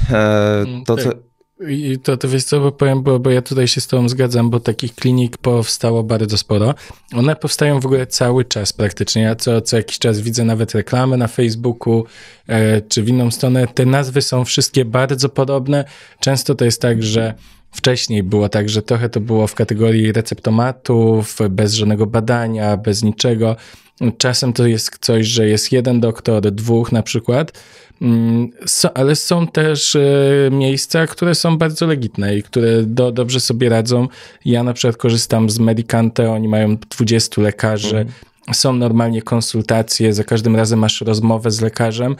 to, mm, co. I to, to wiesz co, bo powiem, bo, bo ja tutaj się z tobą zgadzam, bo takich klinik powstało bardzo sporo. One powstają w ogóle cały czas praktycznie. Ja co, co jakiś czas widzę nawet reklamy na Facebooku e, czy w inną stronę. Te nazwy są wszystkie bardzo podobne. Często to jest tak, że Wcześniej było tak, że trochę to było w kategorii receptomatów, bez żadnego badania, bez niczego. Czasem to jest coś, że jest jeden doktor, dwóch na przykład, mm, so, ale są też e, miejsca, które są bardzo legitne i które do, dobrze sobie radzą. Ja na przykład korzystam z Medicante, oni mają 20 lekarzy, mhm. są normalnie konsultacje, za każdym razem masz rozmowę z lekarzem.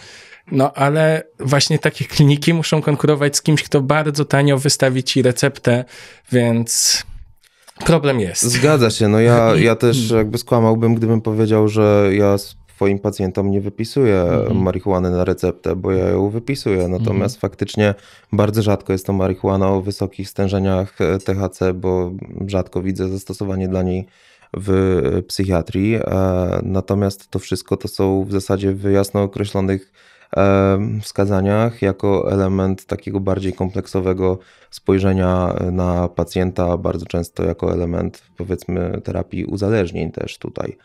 No ale właśnie takie kliniki muszą konkurować z kimś, kto bardzo tanio wystawi ci receptę, więc problem jest. Zgadza się, no ja, ja też jakby skłamałbym, gdybym powiedział, że ja swoim pacjentom nie wypisuję mhm. marihuany na receptę, bo ja ją wypisuję. Natomiast mhm. faktycznie bardzo rzadko jest to marihuana o wysokich stężeniach e, THC, bo rzadko widzę zastosowanie dla niej w psychiatrii. E, natomiast to wszystko to są w zasadzie w jasno określonych wskazaniach jako element takiego bardziej kompleksowego spojrzenia na pacjenta, bardzo często jako element powiedzmy terapii uzależnień też tutaj,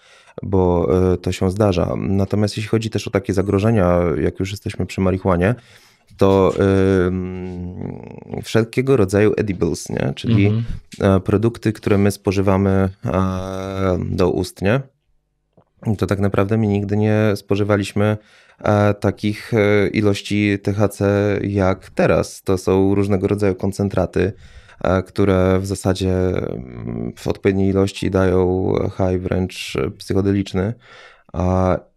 bo e, to się zdarza. Natomiast jeśli chodzi też o takie zagrożenia, jak już jesteśmy przy marihuanie, to y, wszelkiego rodzaju edibles, nie? czyli mm -hmm. produkty, które my spożywamy e, doustnie. To tak naprawdę my nigdy nie spożywaliśmy E, takich e, ilości THC jak teraz. To są różnego rodzaju koncentraty, e, które w zasadzie mm, w odpowiedniej ilości dają high wręcz psychodeliczny.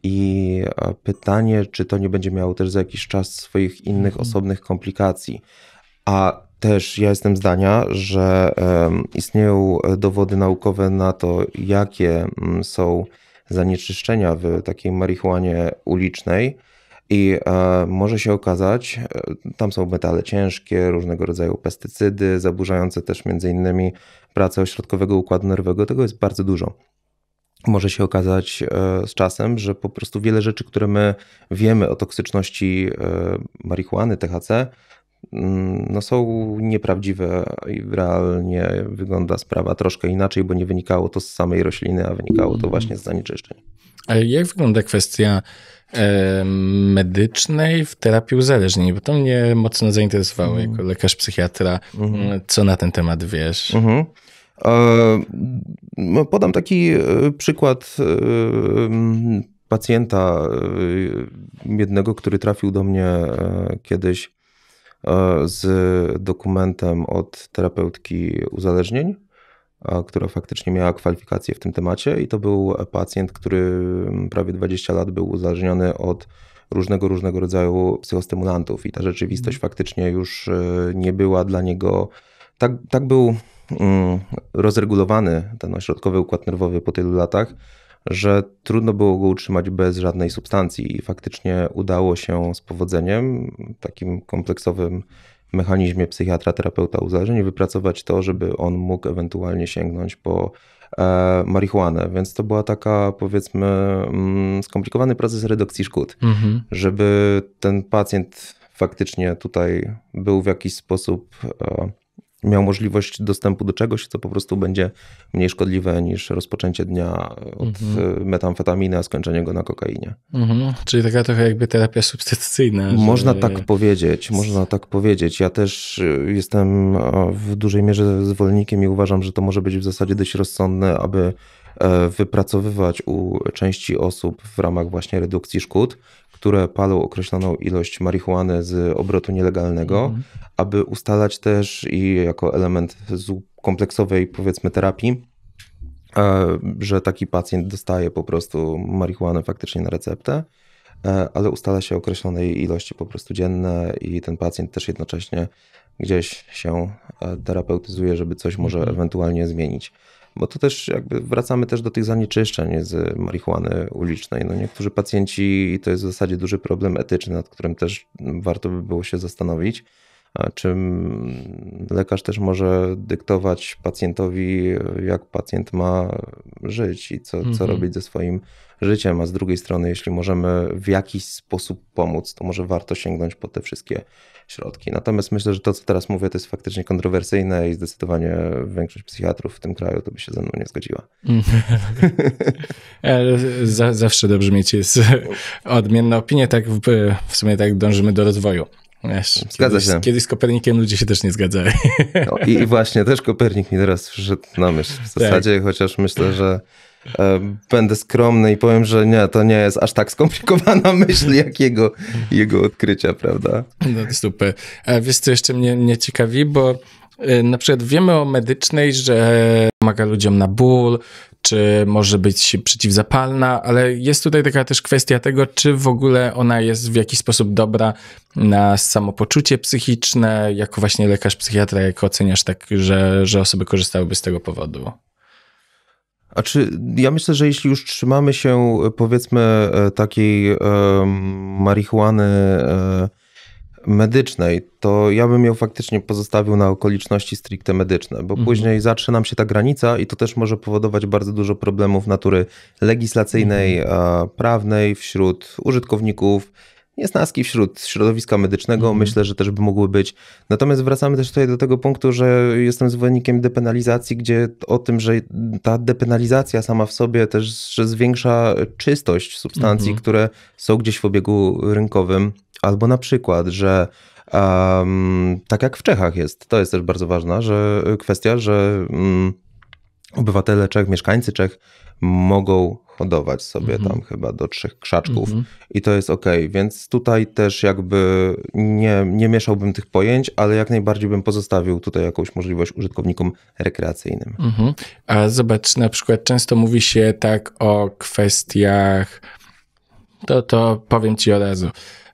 I pytanie, czy to nie będzie miało też za jakiś czas swoich innych mhm. osobnych komplikacji. A też ja jestem zdania, że istnieją dowody naukowe na to, jakie mm, są zanieczyszczenia w takiej marihuanie ulicznej. I e, może się okazać, e, tam są metale ciężkie, różnego rodzaju pestycydy, zaburzające też między innymi pracę ośrodkowego układu nerwowego. Tego jest bardzo dużo. Może się okazać e, z czasem, że po prostu wiele rzeczy, które my wiemy o toksyczności e, marihuany, THC, Mm, no są nieprawdziwe i realnie wygląda sprawa troszkę inaczej, bo nie wynikało to z samej rośliny, a wynikało to właśnie z zanieczyszczeń. A jak wygląda kwestia e, medycznej w terapii uzależnień, bo to mnie mocno zainteresowało mm. jako lekarz psychiatra. Mhm. Mm. Co na ten temat wiesz? Mm-hmm. E, no, podam taki e, przykład e, mm, pacjenta jednego, który trafił do mnie kiedyś E, z dokumentem od terapeutki uzależnień, e, która faktycznie miała kwalifikacje w tym temacie i to był pacjent, który prawie 20 lat był uzależniony od różnego, różnego rodzaju psychostymulantów i ta rzeczywistość mhm. faktycznie już e, nie była dla niego, tak, tak był mm, rozregulowany ten ośrodkowy układ nerwowy po tylu latach, że trudno było go utrzymać bez żadnej substancji i faktycznie udało się z powodzeniem, takim kompleksowym mechanizmie psychiatra, terapeuta uzależnień, wypracować to, żeby on mógł ewentualnie sięgnąć po e, marihuanę, więc to była taka powiedzmy mm, skomplikowany proces redukcji szkód, mhm. żeby ten pacjent faktycznie tutaj był w jakiś sposób e, miał możliwość dostępu do czegoś, co po prostu będzie mniej szkodliwe niż rozpoczęcie dnia od mhm. metamfetaminy, a skończenie go na kokainie. Mhm. Czyli taka trochę jakby terapia substytucyjna. Można że... tak powiedzieć, można tak powiedzieć. Ja też y, jestem w dużej mierze zwolennikiem i uważam, że to może być w zasadzie dość rozsądne, aby e, wypracowywać u części osób w ramach właśnie redukcji szkód które palą określoną ilość marihuany z obrotu nielegalnego, mhm. aby ustalać też i jako element kompleksowej, powiedzmy, terapii, e, że taki pacjent dostaje po prostu marihuanę faktycznie na receptę, e, ale ustala się określonej ilości po prostu dzienne i ten pacjent też jednocześnie gdzieś się e, terapeutyzuje, żeby coś może mhm. ewentualnie zmienić. Bo to też jakby wracamy też do tych zanieczyszczeń z marihuany ulicznej. No niektórzy pacjenci, i to jest w zasadzie duży problem etyczny, nad którym też warto by było się zastanowić, czy lekarz też może dyktować pacjentowi, jak pacjent ma żyć i co, mhm. co robić ze swoim życiem? A z drugiej strony, jeśli możemy w jakiś sposób pomóc, to może warto sięgnąć po te wszystkie środki. Natomiast myślę, że to, co teraz mówię, to jest faktycznie kontrowersyjne i zdecydowanie większość psychiatrów w tym kraju to by się ze mną nie zgodziła. E, zawsze dobrze mieć jest no. odmienne opinie, tak w, w sumie tak dążymy do rozwoju. Wiesz, Zgadza kiedyś, się. Kiedyś z Kopernikiem ludzie się też nie zgadzają. No, i, i, właśnie, też Kopernik mi teraz przyszedł na myśl w tak. zasadzie, tak. chociaż myślę, że e, będę skromny i powiem, że nie, to nie jest aż tak skomplikowana myśl, jak jego, jego odkrycia, prawda? No super. A wiesz, co jeszcze mnie, mnie ciekawi, bo e, na przykład wiemy o medycznej, że e, pomaga ludziom na ból, czy może być przeciwzapalna, ale jest tutaj taka też kwestia tego, czy w ogóle ona jest w jakiś sposób dobra na samopoczucie psychiczne, jako właśnie lekarz, psychiatra, jak oceniasz tak, że, że osoby korzystałyby z tego powodu? A czy ja myślę, że jeśli już trzymamy się powiedzmy e, takiej marihuany e, medycznej, to ja bym ją faktycznie pozostawił na okoliczności stricte medyczne, bo mhm. później zatrzy nam się ta granica i to też może powodować bardzo dużo problemów natury legislacyjnej, mhm. prawnej wśród użytkowników, niesnaski wśród środowiska medycznego, mhm. myślę, że też by mogły być. Natomiast wracamy też tutaj do tego punktu, że jestem zwolennikiem depenalizacji, gdzie o tym, że ta depenalizacja sama w sobie też że zwiększa czystość substancji, mhm. które są gdzieś w obiegu rynkowym. Albo na przykład, że um, tak jak w Czechach jest, to jest też bardzo ważna że y, kwestia, że um, obywatele Czech, mieszkańcy Czech mogą hodować sobie mhm. tam chyba do trzech krzaczków mhm. i to jest ok, więc tutaj też jakby nie, nie mieszałbym tych pojęć, ale jak najbardziej bym pozostawił tutaj jakąś możliwość użytkownikom rekreacyjnym. Mhm. A zobacz, na przykład często mówi się tak o kwestiach, to, to powiem ci od razu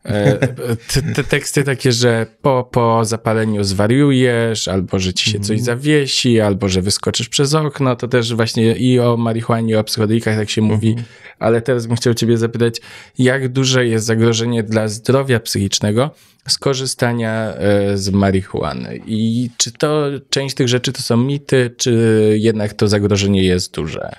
E, te, te, teksty takie, że po, po zapaleniu zwariujesz, albo że ci się coś mhm. zawiesi, albo że wyskoczysz przez okno, to też właśnie i o marihuanie, i o psychodelikach tak się mhm. mówi, ale teraz bym chciał ciebie zapytać, jak duże jest zagrożenie dla zdrowia psychicznego skorzystania e, z marihuany i czy to część tych rzeczy to są mity, czy jednak to zagrożenie jest duże?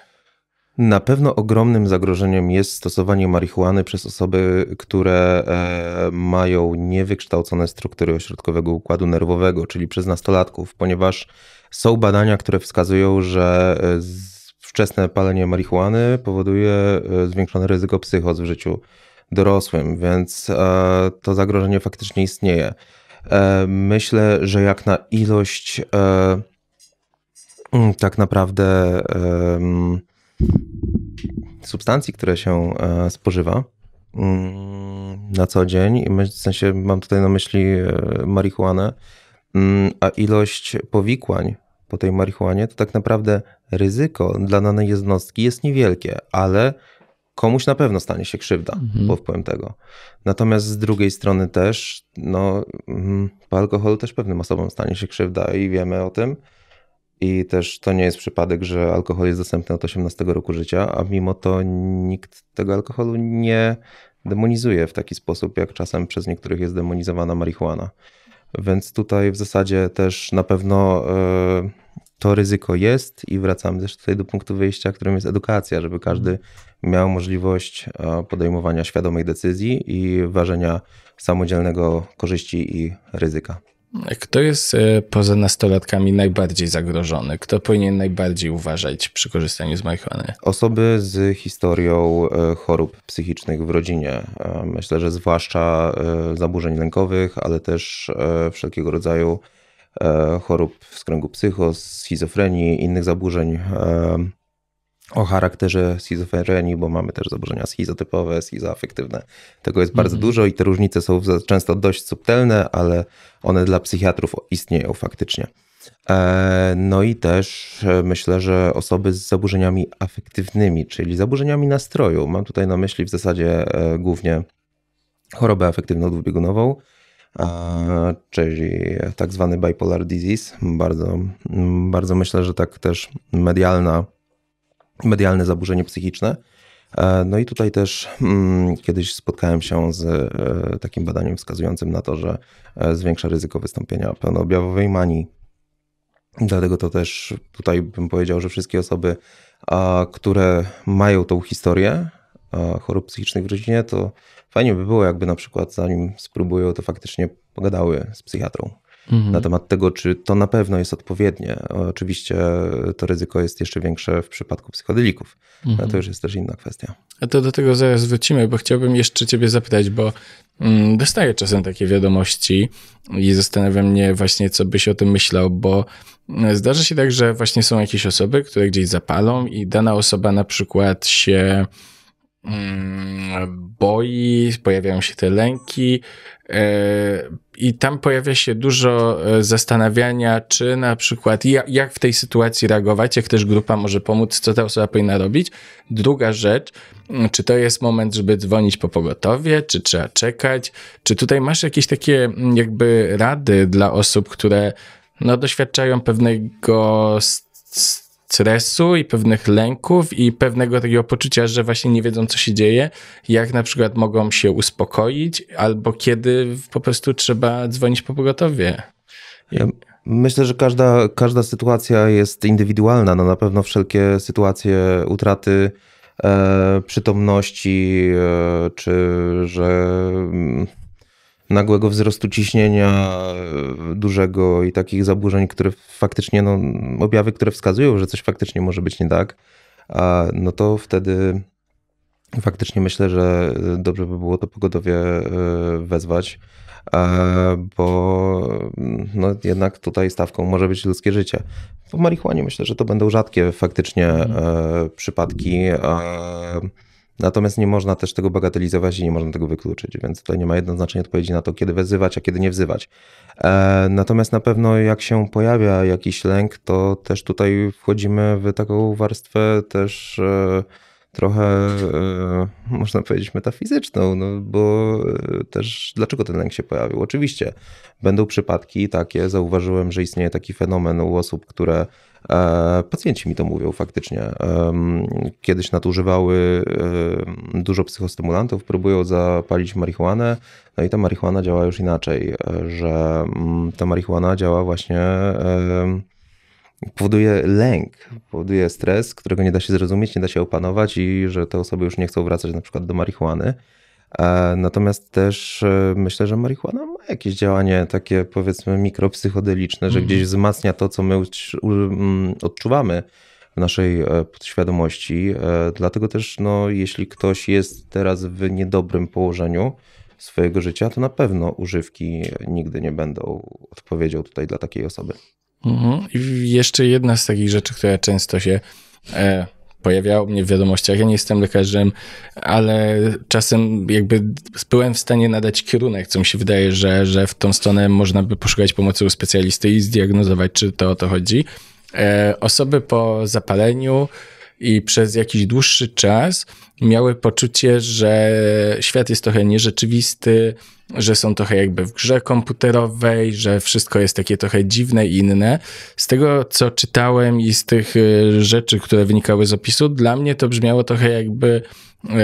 Na pewno ogromnym zagrożeniem jest stosowanie marihuany przez osoby, które e, mają niewykształcone struktury ośrodkowego układu nerwowego, czyli przez nastolatków, ponieważ są badania, które wskazują, że e, wczesne palenie marihuany powoduje e, zwiększone ryzyko psychos w życiu dorosłym, więc to zagrożenie faktycznie istnieje. Myślę, że jak na ilość mm, tak naprawdę substancji, które się e, spożywa mm, na co dzień, w sensie mam tutaj na myśli e, marihuanę, mm, a ilość powikłań po tej marihuanie, to tak naprawdę ryzyko dla danej jednostki jest niewielkie, ale komuś na pewno stanie się krzywda mhm. pod wpływem tego. Natomiast z drugiej strony też, no, mm, po alkoholu też pewnym osobom stanie się krzywda i wiemy o tym. I też to nie jest przypadek, że alkohol jest dostępny od 18 roku życia, a mimo to nikt tego alkoholu nie demonizuje w taki sposób, jak czasem przez niektórych jest demonizowana marihuana. Więc tutaj w zasadzie też na pewno e, to ryzyko jest i wracamy też tutaj do punktu wyjścia, którym jest edukacja, żeby każdy miał możliwość e, podejmowania świadomej decyzji i ważenia samodzielnego korzyści i ryzyka. Kto jest e, poza nastolatkami najbardziej zagrożony? Kto powinien najbardziej uważać przy korzystaniu z marihuany? Osoby z historią e, chorób psychicznych w rodzinie. E, myślę, że zwłaszcza zaburzeń lękowych, ale też wszelkiego rodzaju chorób w skręgu psycho, schizofrenii, innych zaburzeń o charakterze schizofrenii, bo mamy też zaburzenia schizotypowe, schizoafektywne. Tego jest bardzo mhm. dużo i te różnice są często dość subtelne, ale one dla psychiatrów istnieją faktycznie. E, no i też e, myślę, że osoby z zaburzeniami afektywnymi, czyli zaburzeniami nastroju. Mam tutaj na myśli w zasadzie e, głównie chorobę afektywną dwubiegunową, czyli tak zwany bipolar disease. Bardzo, bardzo myślę, że tak też medialna medialne zaburzenie psychiczne. E, no i tutaj też mm, kiedyś spotkałem się z e, takim badaniem wskazującym na to, że e, zwiększa ryzyko wystąpienia pełnoobjawowej manii. Dlatego to też tutaj bym powiedział, że wszystkie osoby, które mają tą historię chorób psychicznych w rodzinie, to fajnie by było, jakby na przykład zanim spróbują, to faktycznie pogadały z psychiatrą mhm. na temat tego, czy to na pewno jest odpowiednie. Oczywiście to ryzyko jest jeszcze większe w przypadku psychodelików. Mhm. Ale to już jest też inna kwestia. A to do tego zaraz wrócimy, bo chciałbym jeszcze ciebie zapytać, bo mm, dostaję czasem takie wiadomości i zastanawiam mnie właśnie, co byś o tym myślał, bo mm, zdarza się tak, że właśnie są jakieś osoby, które gdzieś zapalą i dana osoba na przykład się Mm, boi, pojawiają się te lęki e, i tam pojawia się dużo e, zastanawiania, czy na przykład jak w tej sytuacji reagować, jak też grupa może pomóc, co ta osoba powinna robić. Druga rzecz, mm, czy to jest moment, żeby dzwonić po pogotowie, czy trzeba czekać, czy tutaj masz jakieś takie mm, jakby rady dla osób, które no, doświadczają pewnego st- stresu i pewnych lęków i pewnego takiego poczucia, że właśnie nie wiedzą, co się dzieje, jak na przykład mogą się uspokoić, albo kiedy po prostu trzeba dzwonić po pogotowie. myślę, że każda, każda sytuacja jest indywidualna. No na pewno wszelkie sytuacje utraty e, przytomności, e, czy że. E, nagłego wzrostu ciśnienia e, dużego i takich zaburzeń, które faktycznie, no, objawy, które wskazują, że coś faktycznie może być nie tak, no to wtedy faktycznie myślę, że e, dobrze by było to pogodowie e, wezwać, bo no jednak tutaj stawką może być ludzkie życie. Po marihuanie myślę, że to będą rzadkie faktycznie mhm. przypadki. Natomiast nie można też tego bagatelizować i nie można tego wykluczyć, więc tutaj nie ma jednoznacznej odpowiedzi na to, kiedy wzywać, a kiedy nie wzywać. E, natomiast na pewno jak się pojawia jakiś lęk, to też tutaj wchodzimy w taką warstwę też e, trochę, e, można powiedzieć, metafizyczną, no bo e, też dlaczego ten lęk się pojawił? Oczywiście będą przypadki takie, zauważyłem, że istnieje taki fenomen u osób, które e, Pacjenci mi to mówią faktycznie. Kiedyś nadużywały dużo psychostymulantów, próbują zapalić marihuanę, no i ta marihuana działa już inaczej, że mm, ta marihuana działa właśnie powoduje lęk, powoduje stres, którego nie da się zrozumieć, nie da się opanować i że te osoby już nie chcą wracać na przykład do marihuany. E, natomiast też e, myślę, że marihuana ma jakieś działanie takie powiedzmy mikropsychodeliczne, że mhm. gdzieś wzmacnia to, co my mm, odczuwamy w naszej e, podświadomości. Dlatego też, no, jeśli ktoś jest teraz w niedobrym położeniu swojego życia, to na pewno używki nigdy nie będą odpowiedzią tutaj dla takiej osoby. Mhm. I jeszcze jedna z takich rzeczy, która często się e, u mnie w wiadomościach. Ja nie jestem lekarzem, ale czasem jakby byłem w stanie nadać kierunek, co mi się wydaje, że, że w tą stronę można by poszukać pomocy u specjalisty i zdiagnozować, czy to o to chodzi. E, osoby po zapaleniu i przez jakiś dłuższy czas miały poczucie, że świat jest trochę nierzeczywisty, że są trochę jakby w grze komputerowej, że wszystko jest takie trochę dziwne i inne. Z tego, co czytałem i z tych y, rzeczy, które wynikały z opisu, dla mnie to brzmiało trochę jakby. Yy,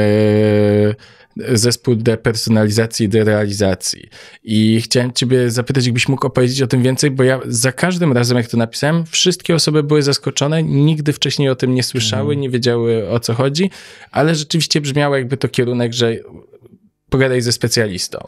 zespół depersonalizacji i derealizacji. I chciałem ciebie zapytać, jakbyś mógł opowiedzieć o tym więcej, bo ja za każdym razem, jak to napisałem, wszystkie osoby były zaskoczone, nigdy wcześniej o tym nie słyszały, mhm. nie wiedziały o co chodzi, ale rzeczywiście brzmiało jakby to kierunek, że pogadaj ze specjalistą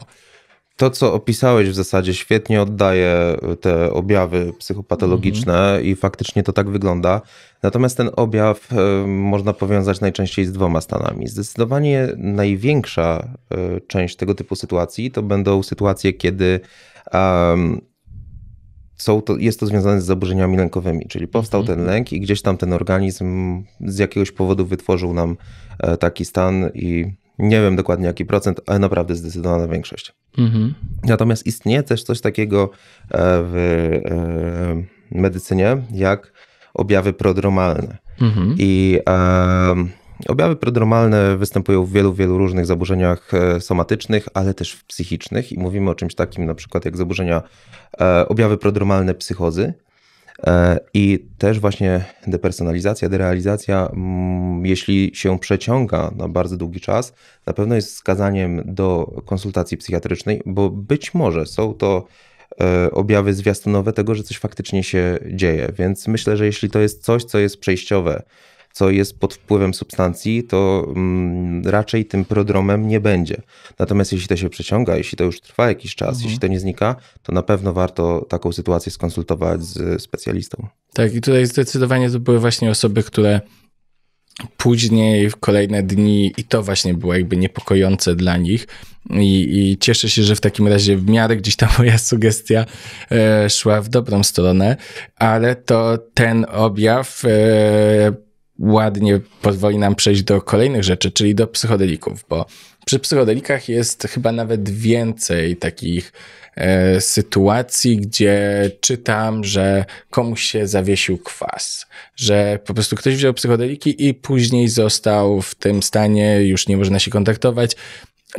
to, co opisałeś w zasadzie świetnie oddaje te objawy psychopatologiczne mhm. i faktycznie to tak wygląda. Natomiast ten objaw e, można powiązać najczęściej z dwoma stanami. Zdecydowanie największa e, część tego typu sytuacji to będą sytuacje, kiedy um, są to, jest to związane z zaburzeniami lękowymi, czyli powstał mhm. ten lęk i gdzieś tam ten organizm z jakiegoś powodu wytworzył nam e, taki stan i nie wiem dokładnie jaki procent, ale naprawdę zdecydowana większość. Mhm. Natomiast istnieje też coś takiego e, w e, medycynie jak objawy prodromalne. Mhm. I Objawy prodromalne występują w wielu, wielu różnych zaburzeniach e, somatycznych, ale też w psychicznych i mówimy o czymś takim na przykład jak zaburzenia, objawy prodromalne psychozy, E, I też właśnie depersonalizacja, derealizacja, mm, jeśli się przeciąga na bardzo długi czas, na pewno jest skazaniem do konsultacji psychiatrycznej, bo być może są to e, objawy zwiastunowe tego, że coś faktycznie się dzieje. Więc myślę, że jeśli to jest coś, co jest przejściowe, co jest pod wpływem substancji, to mm, raczej tym prodromem nie będzie. Natomiast jeśli to się przeciąga, jeśli to już trwa jakiś czas, mhm. jeśli to nie znika, to na pewno warto taką sytuację skonsultować z specjalistą. Tak, i tutaj zdecydowanie to były właśnie osoby, które później w kolejne dni i to właśnie było jakby niepokojące dla nich. I, I, cieszę się, że w takim razie w miarę gdzieś ta moja sugestia e, szła w dobrą stronę, ale to ten objaw e, ładnie pozwoli nam przejść do kolejnych rzeczy, czyli do psychodelików, bo przy psychodelikach jest chyba nawet więcej takich e, sytuacji, gdzie czytam, że komuś się zawiesił kwas, że po prostu ktoś wziął psychodeliki i później został w tym stanie, już nie można się kontaktować.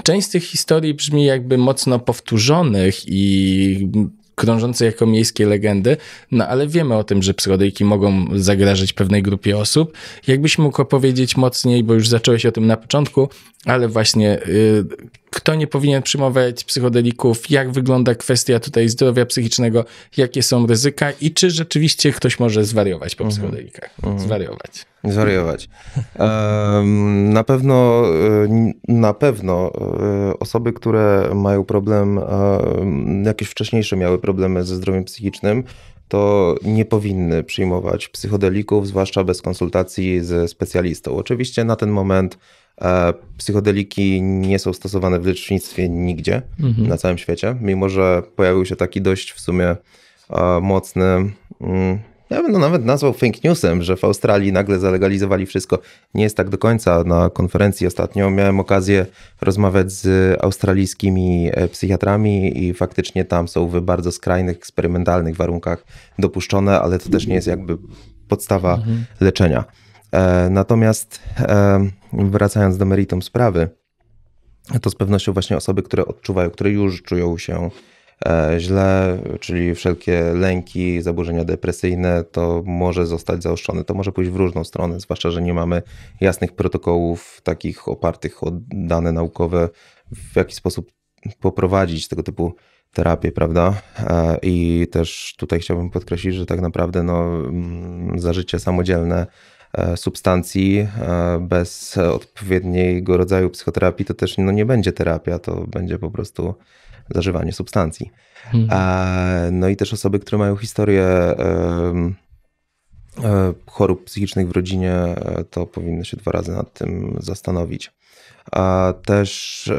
Część z tych historii brzmi jakby mocno powtórzonych i krążące jako miejskie legendy, no ale wiemy o tym, że psychodeliki mogą zagrażać pewnej grupie osób. Jakbyś mógł opowiedzieć mocniej, bo już zacząłeś o tym na początku, ale właśnie y, kto nie powinien przyjmować psychodelików, jak wygląda kwestia tutaj zdrowia psychicznego, jakie są ryzyka i czy rzeczywiście ktoś może zwariować po mhm. psychodelikach? Mhm. Zwariować. Zwariować. na pewno, y, na pewno y, osoby, które mają problem, jakieś wcześniejsze miały problemy ze zdrowiem psychicznym, to nie powinny przyjmować psychodelików, zwłaszcza bez konsultacji ze specjalistą. Oczywiście na ten moment e, Psychodeliki nie są stosowane w lecznictwie nigdzie mhm. na całym świecie, mimo że pojawił się taki dość w sumie e, mocny mm, ja bym nawet nazwał fake newsem, że w Australii nagle zalegalizowali wszystko. Nie jest tak do końca. Na konferencji ostatnio miałem okazję rozmawiać z australijskimi e, psychiatrami i faktycznie tam są w bardzo skrajnych, eksperymentalnych warunkach dopuszczone, ale to też nie jest jakby podstawa mhm. leczenia. E, natomiast wracając do meritum sprawy, to z pewnością właśnie osoby, które odczuwają, które już czują się E, źle, czyli wszelkie lęki, zaburzenia depresyjne, to może zostać zaoszczone. To może pójść w różną stronę, zwłaszcza, że nie mamy jasnych protokołów takich opartych o dane naukowe, w jaki sposób poprowadzić tego typu terapię, prawda? E, I też tutaj chciałbym podkreślić, że tak naprawdę no, mm, zażycie samodzielne e, substancji bez odpowiedniego rodzaju psychoterapii to też no, nie będzie terapia, to będzie po prostu zażywanie substancji. Mhm. A, no i też osoby, które mają historię e, chorób psychicznych w rodzinie, e, to powinny się dwa razy nad tym zastanowić. A też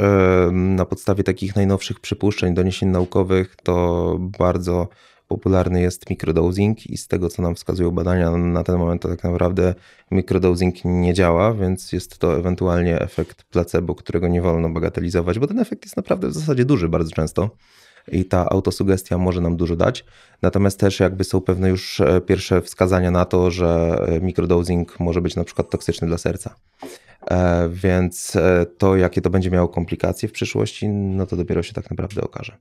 na podstawie takich najnowszych przypuszczeń, doniesień naukowych, to bardzo popularny jest mikrodosing i z tego, co nam wskazują badania na ten moment, to tak naprawdę mikrodosing nie działa, więc jest to ewentualnie efekt placebo, którego nie wolno bagatelizować, bo ten efekt jest naprawdę w zasadzie duży bardzo często i ta autosugestia może nam dużo dać. Natomiast też jakby są pewne już e, pierwsze wskazania na to, że e, mikrodosing może być na przykład toksyczny dla serca. E, więc to, jakie to będzie miało komplikacje w przyszłości, no to dopiero się tak naprawdę okaże.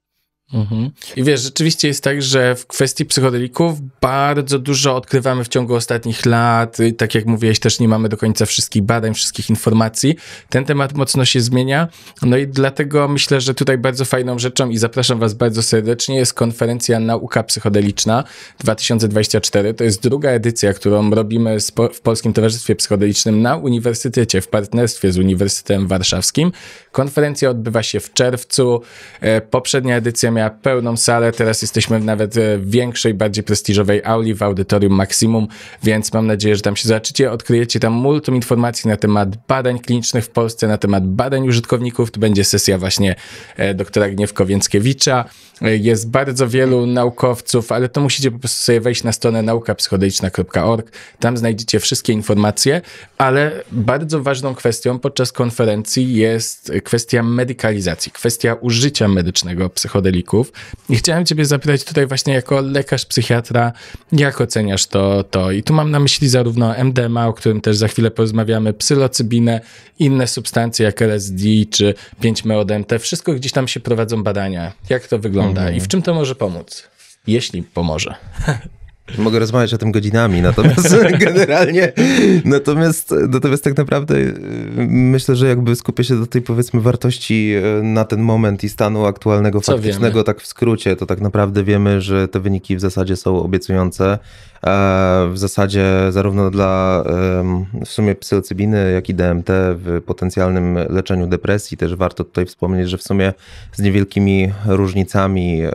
Mhm. I wiesz, rzeczywiście jest tak, że w kwestii psychodelików bardzo dużo odkrywamy w ciągu ostatnich lat. tak jak mówiłeś, też nie mamy do końca wszystkich badań, wszystkich informacji. Ten temat mocno się zmienia. No i dlatego myślę, że tutaj bardzo fajną rzeczą i zapraszam Was bardzo serdecznie jest konferencja Nauka Psychodeliczna 2024. To jest druga edycja, którą robimy w Polskim Towarzystwie Psychodelicznym na Uniwersytecie w partnerstwie z Uniwersytetem Warszawskim. Konferencja odbywa się w czerwcu. E, poprzednia edycja miała pełną salę, teraz jesteśmy w nawet e, większej, bardziej prestiżowej auli w Audytorium Maximum, więc mam nadzieję, że tam się zobaczycie, odkryjecie tam multum informacji na temat badań klinicznych w Polsce, na temat badań użytkowników, to będzie sesja właśnie e, doktora Gniewko-Więckiewicza, jest bardzo wielu naukowców, ale to musicie po prostu sobie wejść na stronę naukapsychodeliczna.org. Tam znajdziecie wszystkie informacje, ale bardzo ważną kwestią podczas konferencji jest kwestia medykalizacji, kwestia użycia medycznego psychodelików. I chciałem ciebie zapytać tutaj właśnie jako lekarz, psychiatra, jak oceniasz to, to? I tu mam na myśli zarówno MDMA, o którym też za chwilę porozmawiamy, psylocybinę, inne substancje jak LSD czy 5-MeO-DMT. Wszystko gdzieś tam się prowadzą badania. Jak to wygląda? wygląda mm. i w mhm. czym to może pomóc? Jeśli pomoże. Mogę rozmawiać o tym godzinami, natomiast generalnie, natomiast, natomiast tak naprawdę y, myślę, że jakby skupię się do tej powiedzmy wartości y, na ten moment i stanu aktualnego Co faktycznego, wiemy? tak w skrócie, to tak naprawdę wiemy, że te wyniki w zasadzie są obiecujące. E, w zasadzie zarówno dla w sumie psylocybiny, jak i DMT w potencjalnym leczeniu depresji. Też warto tutaj wspomnieć, że w sumie z niewielkimi różnicami e,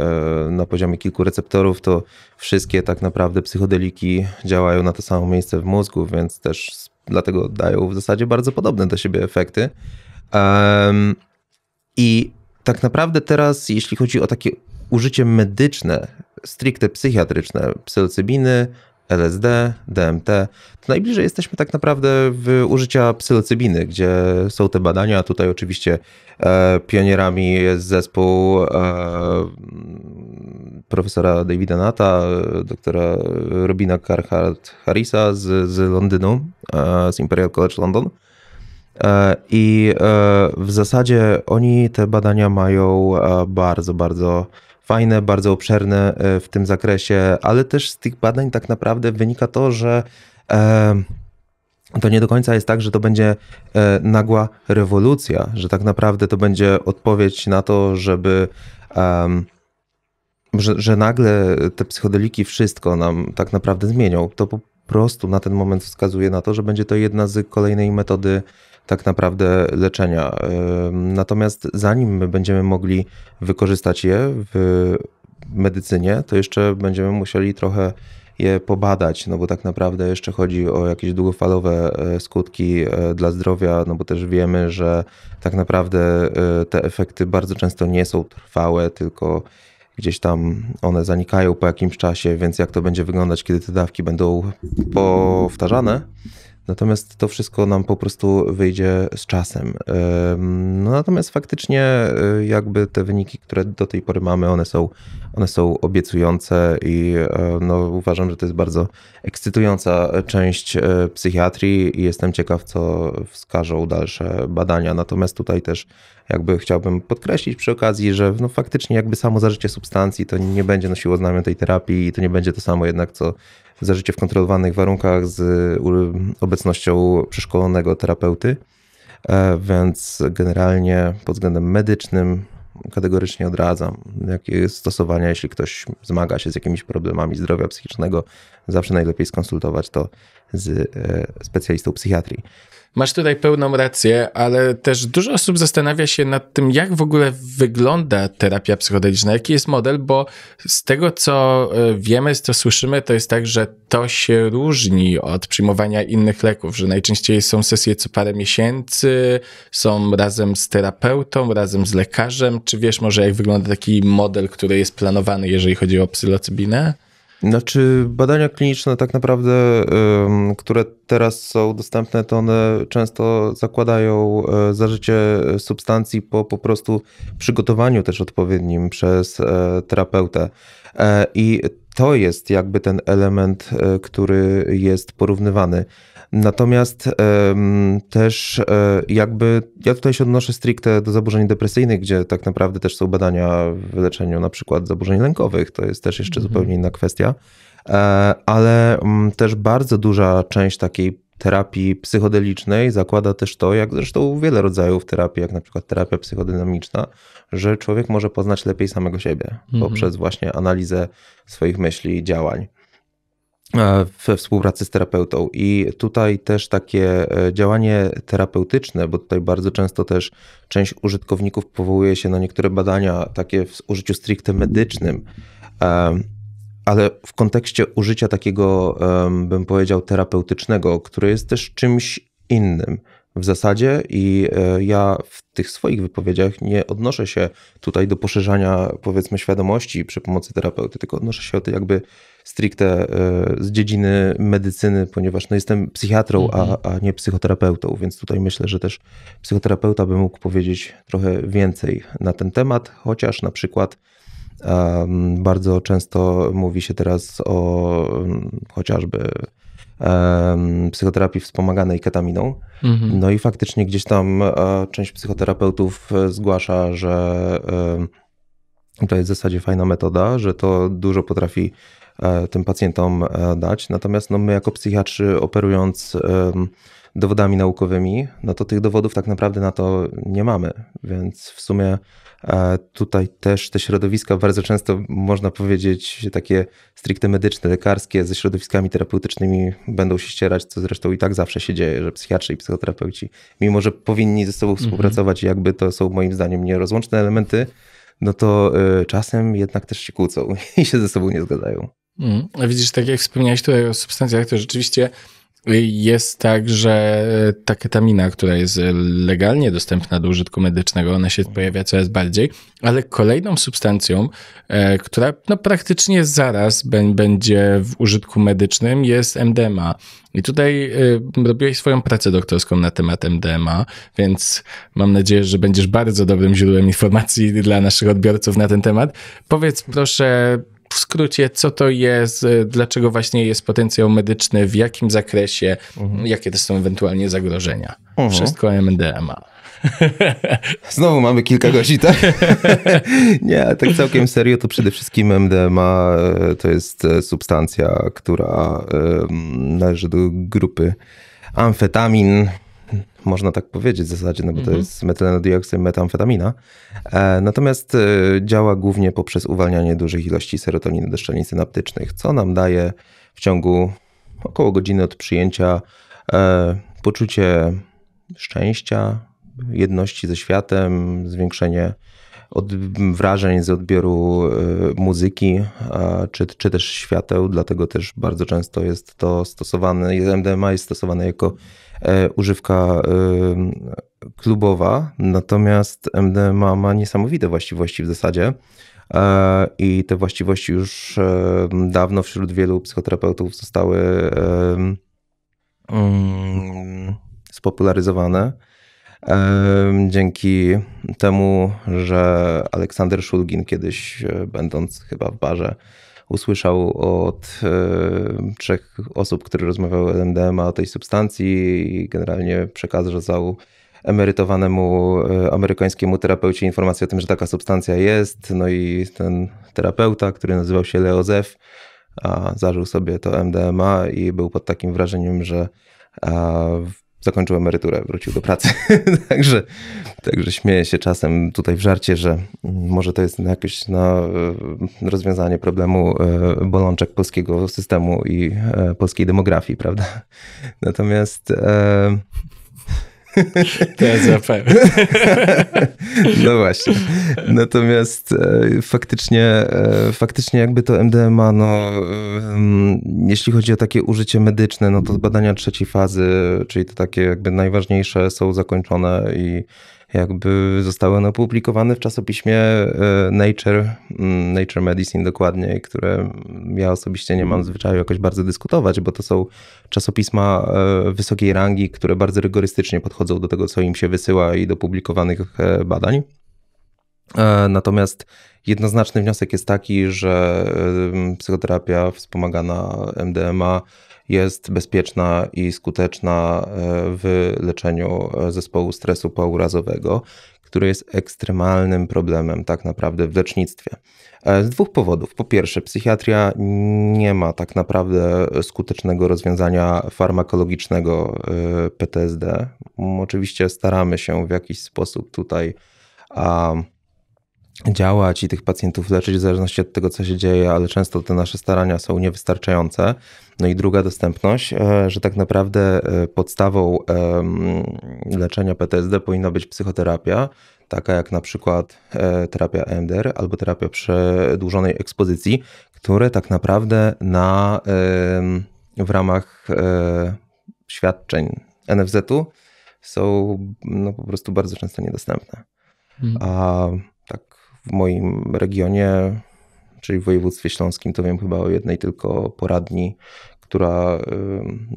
na poziomie kilku receptorów to wszystkie tak naprawdę psychodeliki działają na to samo miejsce w mózgu, więc też dlatego dają w zasadzie bardzo podobne do siebie efekty. I tak naprawdę teraz, jeśli chodzi o takie użycie medyczne, stricte psychiatryczne, psylocybiny, LSD, DMT, to najbliżej jesteśmy tak naprawdę w użycia psylocybiny, gdzie są te badania. Tutaj oczywiście e, pionierami jest zespół e, profesora Davida Nata, doktora Robina Carhart Harrisa z, z Londynu, e, z Imperial College London. E, I e, w zasadzie oni te badania mają e, bardzo, bardzo fajne, bardzo obszerne e, w tym zakresie, ale też z tych badań tak naprawdę wynika to, że e, to nie do końca jest tak, że to będzie e, nagła rewolucja, że tak naprawdę to będzie odpowiedź na to, żeby. Że, że, nagle te psychodeliki wszystko nam tak naprawdę zmienią. To po prostu na ten moment wskazuje na to, że będzie to jedna z kolejnej metody tak naprawdę leczenia. Natomiast zanim my będziemy mogli wykorzystać je w medycynie, to jeszcze będziemy musieli trochę je pobadać, no bo tak naprawdę jeszcze chodzi o jakieś długofalowe e, skutki e, dla zdrowia, no bo też wiemy, że tak naprawdę e, te efekty bardzo często nie są trwałe, tylko gdzieś tam one zanikają po jakimś czasie, więc jak to będzie wyglądać, kiedy te dawki będą powtarzane? Natomiast to wszystko nam po prostu wyjdzie z czasem. No natomiast faktycznie e, jakby te wyniki, które do tej pory mamy, one są, one są obiecujące i e, no, uważam, że to jest bardzo ekscytująca część e, psychiatrii i jestem ciekaw, co wskażą dalsze badania. Natomiast tutaj też jakby chciałbym podkreślić przy okazji, że no faktycznie jakby samo zażycie substancji to nie będzie nosiło znamion tej terapii i to nie będzie to samo jednak, co za życie w kontrolowanych warunkach z obecnością przeszkolonego terapeuty. E, więc generalnie pod względem medycznym kategorycznie odradzam jakie stosowania, jeśli ktoś zmaga się z jakimiś problemami zdrowia psychicznego, zawsze najlepiej skonsultować to z e, specjalistą psychiatrii. Masz tutaj pełną rację, ale też dużo osób zastanawia się nad tym, jak w ogóle wygląda terapia psychodeliczna, jaki jest model, bo z tego, co e, wiemy, co słyszymy, to jest tak, że to się różni od przyjmowania innych leków, że najczęściej są sesje co parę miesięcy, są razem z terapeutą, razem z lekarzem. Czy wiesz może, jak wygląda taki model, który jest planowany, jeżeli chodzi o psylocybinę? Znaczy badania kliniczne tak naprawdę, które teraz są dostępne, to one często zakładają e, zażycie substancji po po prostu przygotowaniu też odpowiednim przez e, terapeutę. E, I to jest jakby ten element, który jest porównywany. Natomiast też e, jakby, ja tutaj się odnoszę stricte do zaburzeń depresyjnych, gdzie tak naprawdę też są badania w leczeniu na przykład zaburzeń lękowych, to jest też jeszcze mhm. zupełnie inna kwestia, e, ale mm, też bardzo duża część takiej terapii psychodelicznej zakłada też to, jak zresztą wiele rodzajów terapii, jak na przykład terapia psychodynamiczna, że człowiek może poznać lepiej samego siebie mhm. poprzez właśnie analizę swoich myśli i działań. E, we współpracy z terapeutą. I tutaj też takie e, działanie terapeutyczne, bo tutaj bardzo często też część użytkowników powołuje się na niektóre badania takie w użyciu stricte medycznym, e, ale w kontekście użycia takiego, bym powiedział, terapeutycznego, które jest też czymś innym w zasadzie i ja w tych swoich wypowiedziach nie odnoszę się tutaj do poszerzania powiedzmy świadomości przy pomocy terapeuty, tylko odnoszę się do jakby stricte e, z dziedziny medycyny, ponieważ no jestem psychiatrą, a, mhm. a nie psychoterapeutą, więc tutaj myślę, że też psychoterapeuta by mógł powiedzieć trochę więcej na ten temat, chociaż na przykład um, bardzo często mówi się teraz o um, chociażby psychoterapii wspomaganej ketaminą. Mhm. No i faktycznie gdzieś tam e, część psychoterapeutów zgłasza, że to jest w zasadzie fajna metoda, że to dużo potrafi E, tym pacjentom e, dać. Natomiast no, my, jako psychiatrzy, operując dowodami naukowymi, no to tych dowodów tak naprawdę na to nie mamy, więc w sumie e, tutaj też te środowiska bardzo często można powiedzieć takie stricte medyczne, lekarskie ze środowiskami terapeutycznymi będą się ścierać, co zresztą i tak zawsze się dzieje, że psychiatrzy i psychoterapeuci, mimo że powinni ze sobą mhm. współpracować, jakby to są moim zdaniem nierozłączne elementy, no to y, czasem jednak też się kłócą i się ze sobą nie zgadzają. Mm. Widzisz, tak jak wspomniałeś tutaj o substancjach, to rzeczywiście y, jest tak, że y, ta ketamina, która jest legalnie dostępna do użytku medycznego, ona się pojawia coraz bardziej, ale kolejną substancją, e, która no, praktycznie zaraz będzie w użytku medycznym, jest MDMA. I tutaj y, robiłeś swoją pracę doktorską na temat MDMA, więc mam nadzieję, że będziesz bardzo dobrym źródłem informacji dla naszych odbiorców na ten temat. Powiedz proszę, w skrócie, co to jest, dlaczego właśnie jest potencjał medyczny, w jakim zakresie, mhm. jakie to są ewentualnie zagrożenia. Mhm. Wszystko MDMA. Znowu mamy kilka godzin, tak? Nie, tak całkiem serio, to przede wszystkim MDMA e, to jest e, substancja, która e, należy do grupy amfetamin, można tak powiedzieć w zasadzie, no bo to mhm. jest metylenodioksyd, metamfetamina. E, natomiast e, działa głównie poprzez uwalnianie dużych ilości serotoniny do szczelin synaptycznych, co nam daje w ciągu około godziny od przyjęcia e, poczucie szczęścia, jedności ze światem, zwiększenie od wrażeń z odbioru y, muzyki czy, czy też świateł, dlatego też bardzo często jest to stosowane, MDMA jest stosowane jako e, używka y, klubowa, natomiast MDMA ma niesamowite właściwości w zasadzie. E, I te właściwości już e, dawno wśród wielu psychoterapeutów zostały mm, spopularyzowane. Dzięki temu, że Aleksander Szulgin kiedyś, e, będąc chyba w barze, usłyszał od e, trzech osób, które rozmawiały o MDMA o tej substancji i generalnie przekazał emerytowanemu e, amerykańskiemu terapeucie informację o tym, że taka substancja jest. No i ten terapeuta, który nazywał się Leo a zażył sobie to MDMA i był pod takim wrażeniem, że w zakończył emeryturę, wrócił do pracy. także, także śmieję się czasem tutaj w żarcie, że może to jest jakieś e, rozwiązanie problemu e, bolączek polskiego systemu i e, polskiej demografii, prawda? Natomiast e, To TSP. no właśnie. Natomiast e, faktycznie, e, faktycznie jakby to MDMA, no, jeśli chodzi o takie użycie medyczne, no to badania trzeciej fazy, czyli te takie jakby najważniejsze są zakończone i jakby zostały one opublikowane w czasopiśmie e, Nature, mm, Nature Medicine dokładnie, które ja osobiście nie mam zwyczaju jakoś bardzo dyskutować, bo to są czasopisma e, wysokiej rangi, które bardzo rygorystycznie podchodzą do tego, co im się wysyła i do publikowanych e, badań. Natomiast jednoznaczny wniosek jest taki, że psychoterapia wspomagana MDMA jest bezpieczna i skuteczna e, w leczeniu e, zespołu stresu pourazowego, który jest ekstremalnym problemem tak naprawdę w lecznictwie. E, z dwóch powodów. Po pierwsze, psychiatria nie ma tak naprawdę skutecznego rozwiązania farmakologicznego PTSD. Oczywiście staramy się w jakiś sposób tutaj. Um, działać i tych pacjentów leczyć w zależności od tego, co się dzieje, ale często te nasze starania są niewystarczające. No i druga dostępność, e, że tak naprawdę e, podstawą leczenia PTSD powinna być psychoterapia, taka jak na przykład e, terapia EMDR albo terapia przedłużonej ekspozycji, które tak naprawdę na, w ramach świadczeń NFZ-u są no, po prostu bardzo często niedostępne. Mhm. A w moim regionie, czyli w województwie śląskim, to wiem chyba o jednej tylko poradni, która y,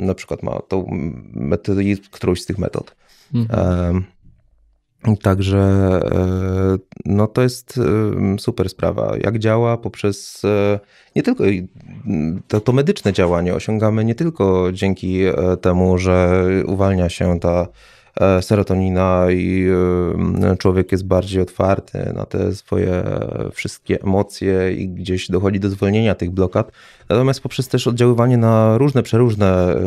na przykład ma tą metodę, którąś z tych metod. Mhm. Y, także y, no to jest super sprawa. Jak działa poprzez nie tylko to, to medyczne działanie osiągamy nie tylko dzięki temu, że uwalnia się ta E, serotonina i e, człowiek jest bardziej otwarty na te swoje wszystkie emocje i gdzieś dochodzi do zwolnienia tych blokad. Natomiast poprzez też oddziaływanie na różne, przeróżne, e,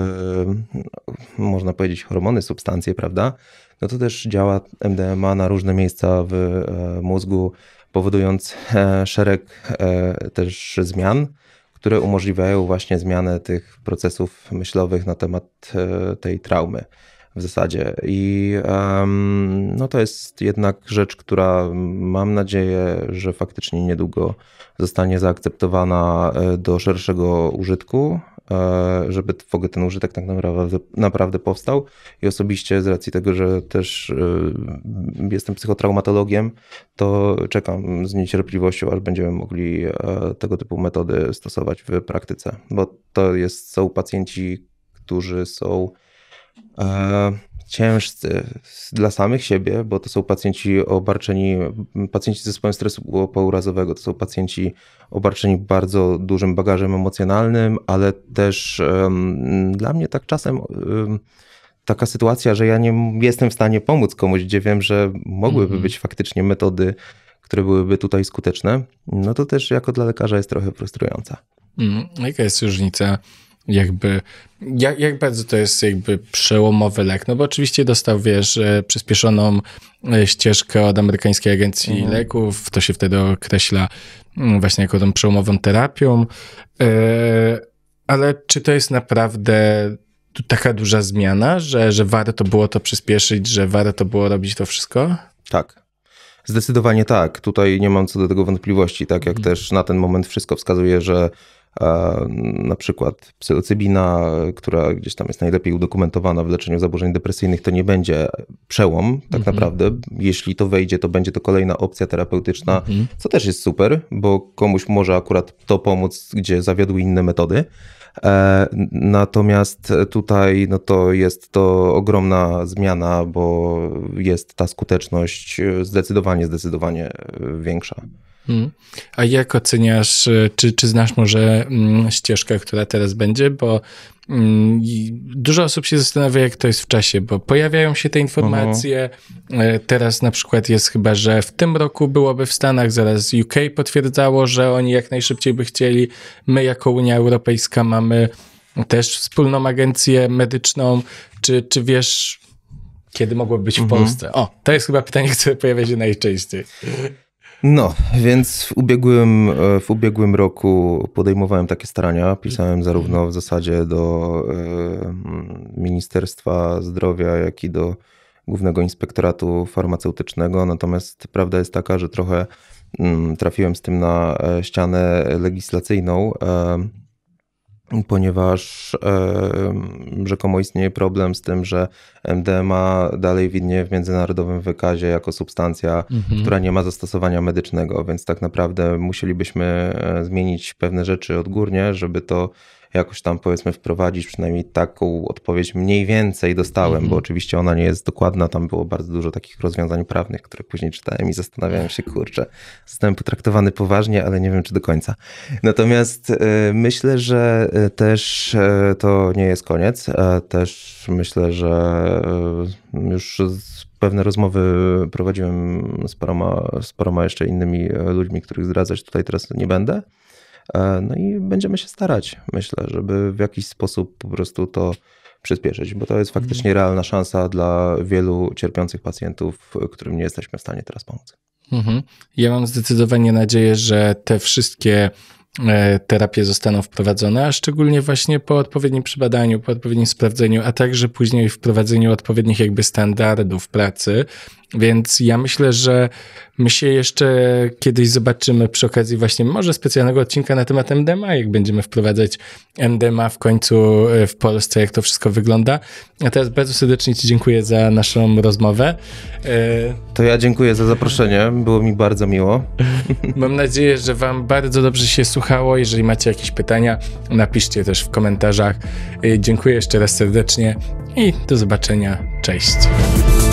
można powiedzieć, hormony, substancje, prawda? No to też działa MDMA na różne miejsca w mózgu, powodując szereg też zmian które umożliwiają właśnie zmianę tych procesów myślowych na temat tej traumy w zasadzie. I um, no to jest jednak rzecz, która mam nadzieję, że faktycznie niedługo zostanie zaakceptowana e, do szerszego użytku, e, żeby w ogóle ten użytek tak naprawdę, naprawdę powstał. I osobiście z racji tego, że też e, jestem psychotraumatologiem, to czekam z niecierpliwością, aż będziemy mogli tego typu metody stosować w praktyce, bo to jest, są pacjenci, którzy są E, ciężcy dla samych siebie, bo to są pacjenci obarczeni, pacjenci z zespołem stresu pourazowego, to są pacjenci obarczeni bardzo dużym bagażem emocjonalnym, ale też um, dla mnie tak czasem um, taka sytuacja, że ja nie jestem w stanie pomóc komuś, gdzie wiem, że mogłyby mm -hmm. być faktycznie metody, które byłyby tutaj skuteczne, no to też jako dla lekarza jest trochę frustrująca. Mm, jaka jest różnica? jakby, jak, jak bardzo to jest jakby przełomowy lek, no bo oczywiście dostał, wiesz, e, przyspieszoną e, ścieżkę od amerykańskiej agencji mhm. leków, to się wtedy określa mm, właśnie jako tą przełomową terapią, e, ale czy to jest naprawdę taka duża zmiana, że, że warto było to przyspieszyć, że warto było robić to wszystko? Tak, Zdecydowanie tak. Tutaj nie mam co do tego wątpliwości, tak jak mhm. też na ten moment wszystko wskazuje, że E, na przykład psylocybina, która gdzieś tam jest najlepiej udokumentowana w leczeniu zaburzeń depresyjnych, to nie będzie przełom tak mhm. naprawdę. Jeśli to wejdzie, to będzie to kolejna opcja terapeutyczna, mhm. co też jest super, bo komuś może akurat to pomóc, gdzie zawiodły inne metody. E, natomiast tutaj no to jest to ogromna zmiana, bo jest ta skuteczność zdecydowanie, zdecydowanie większa. Mhm. A jak oceniasz, e, czy, czy znasz może mm, ścieżkę, która teraz będzie? Bo mm, dużo osób się zastanawia, jak to jest w czasie, bo pojawiają się te informacje. Aha. E, teraz na przykład jest chyba, że w tym roku byłoby w Stanach, zaraz UK potwierdzało, że oni jak najszybciej by chcieli. My, jako Unia Europejska, mamy też wspólną agencję medyczną. Czy, czy wiesz, kiedy mogłoby być w mhm. Polsce? O, to jest chyba pytanie, które pojawia się najczęściej. No, więc w ubiegłym, e, w ubiegłym roku podejmowałem takie starania. Pisałem zarówno w zasadzie do e, Ministerstwa Zdrowia, jak i do Głównego Inspektoratu Farmaceutycznego. Natomiast prawda jest taka, że trochę mm, trafiłem z tym na e, ścianę legislacyjną ponieważ rzekomo istnieje problem z tym, że MDMA dalej widnie w międzynarodowym wykazie jako substancja, mhm. która nie ma zastosowania medycznego, więc tak naprawdę musielibyśmy e, zmienić pewne rzeczy odgórnie, żeby to jakoś tam powiedzmy wprowadzić, przynajmniej taką odpowiedź mniej więcej dostałem, mm -hmm. bo mhm. oczywiście ona nie jest dokładna, tam było bardzo dużo takich rozwiązań prawnych, które później czytałem i zastanawiałem się, kurczę, zostałem potraktowany poważnie, ale nie wiem czy do końca. Natomiast e, myślę, że e, też e, to nie jest koniec, też myślę, że już pewne rozmowy prowadziłem z paroma, z paroma jeszcze innymi ludźmi, których zdradzać tutaj teraz nie będę. E, no i będziemy się starać, myślę, żeby w jakiś sposób po prostu to przyspieszyć, bo to jest mhm. faktycznie realna szansa dla wielu cierpiących pacjentów, którym nie jesteśmy w stanie teraz pomóc. Mhm. Ja mam zdecydowanie nadzieję, że te wszystkie e, terapie zostaną wprowadzone, a szczególnie właśnie po odpowiednim przebadaniu, po odpowiednim sprawdzeniu, a także później wprowadzeniu odpowiednich jakby standardów pracy, więc ja myślę, że my się jeszcze kiedyś zobaczymy przy okazji właśnie może specjalnego odcinka na temat MDMA, jak będziemy wprowadzać MDMA w końcu e, w Polsce, jak to wszystko wygląda. A teraz bardzo serdecznie Ci dziękuję za naszą rozmowę. E, to ja dziękuję za zaproszenie, było mi bardzo miło. Mam nadzieję, że Wam bardzo dobrze się słuchało. Jeżeli macie jakieś pytania, napiszcie też w komentarzach. E, dziękuję jeszcze raz serdecznie i do zobaczenia. Cześć.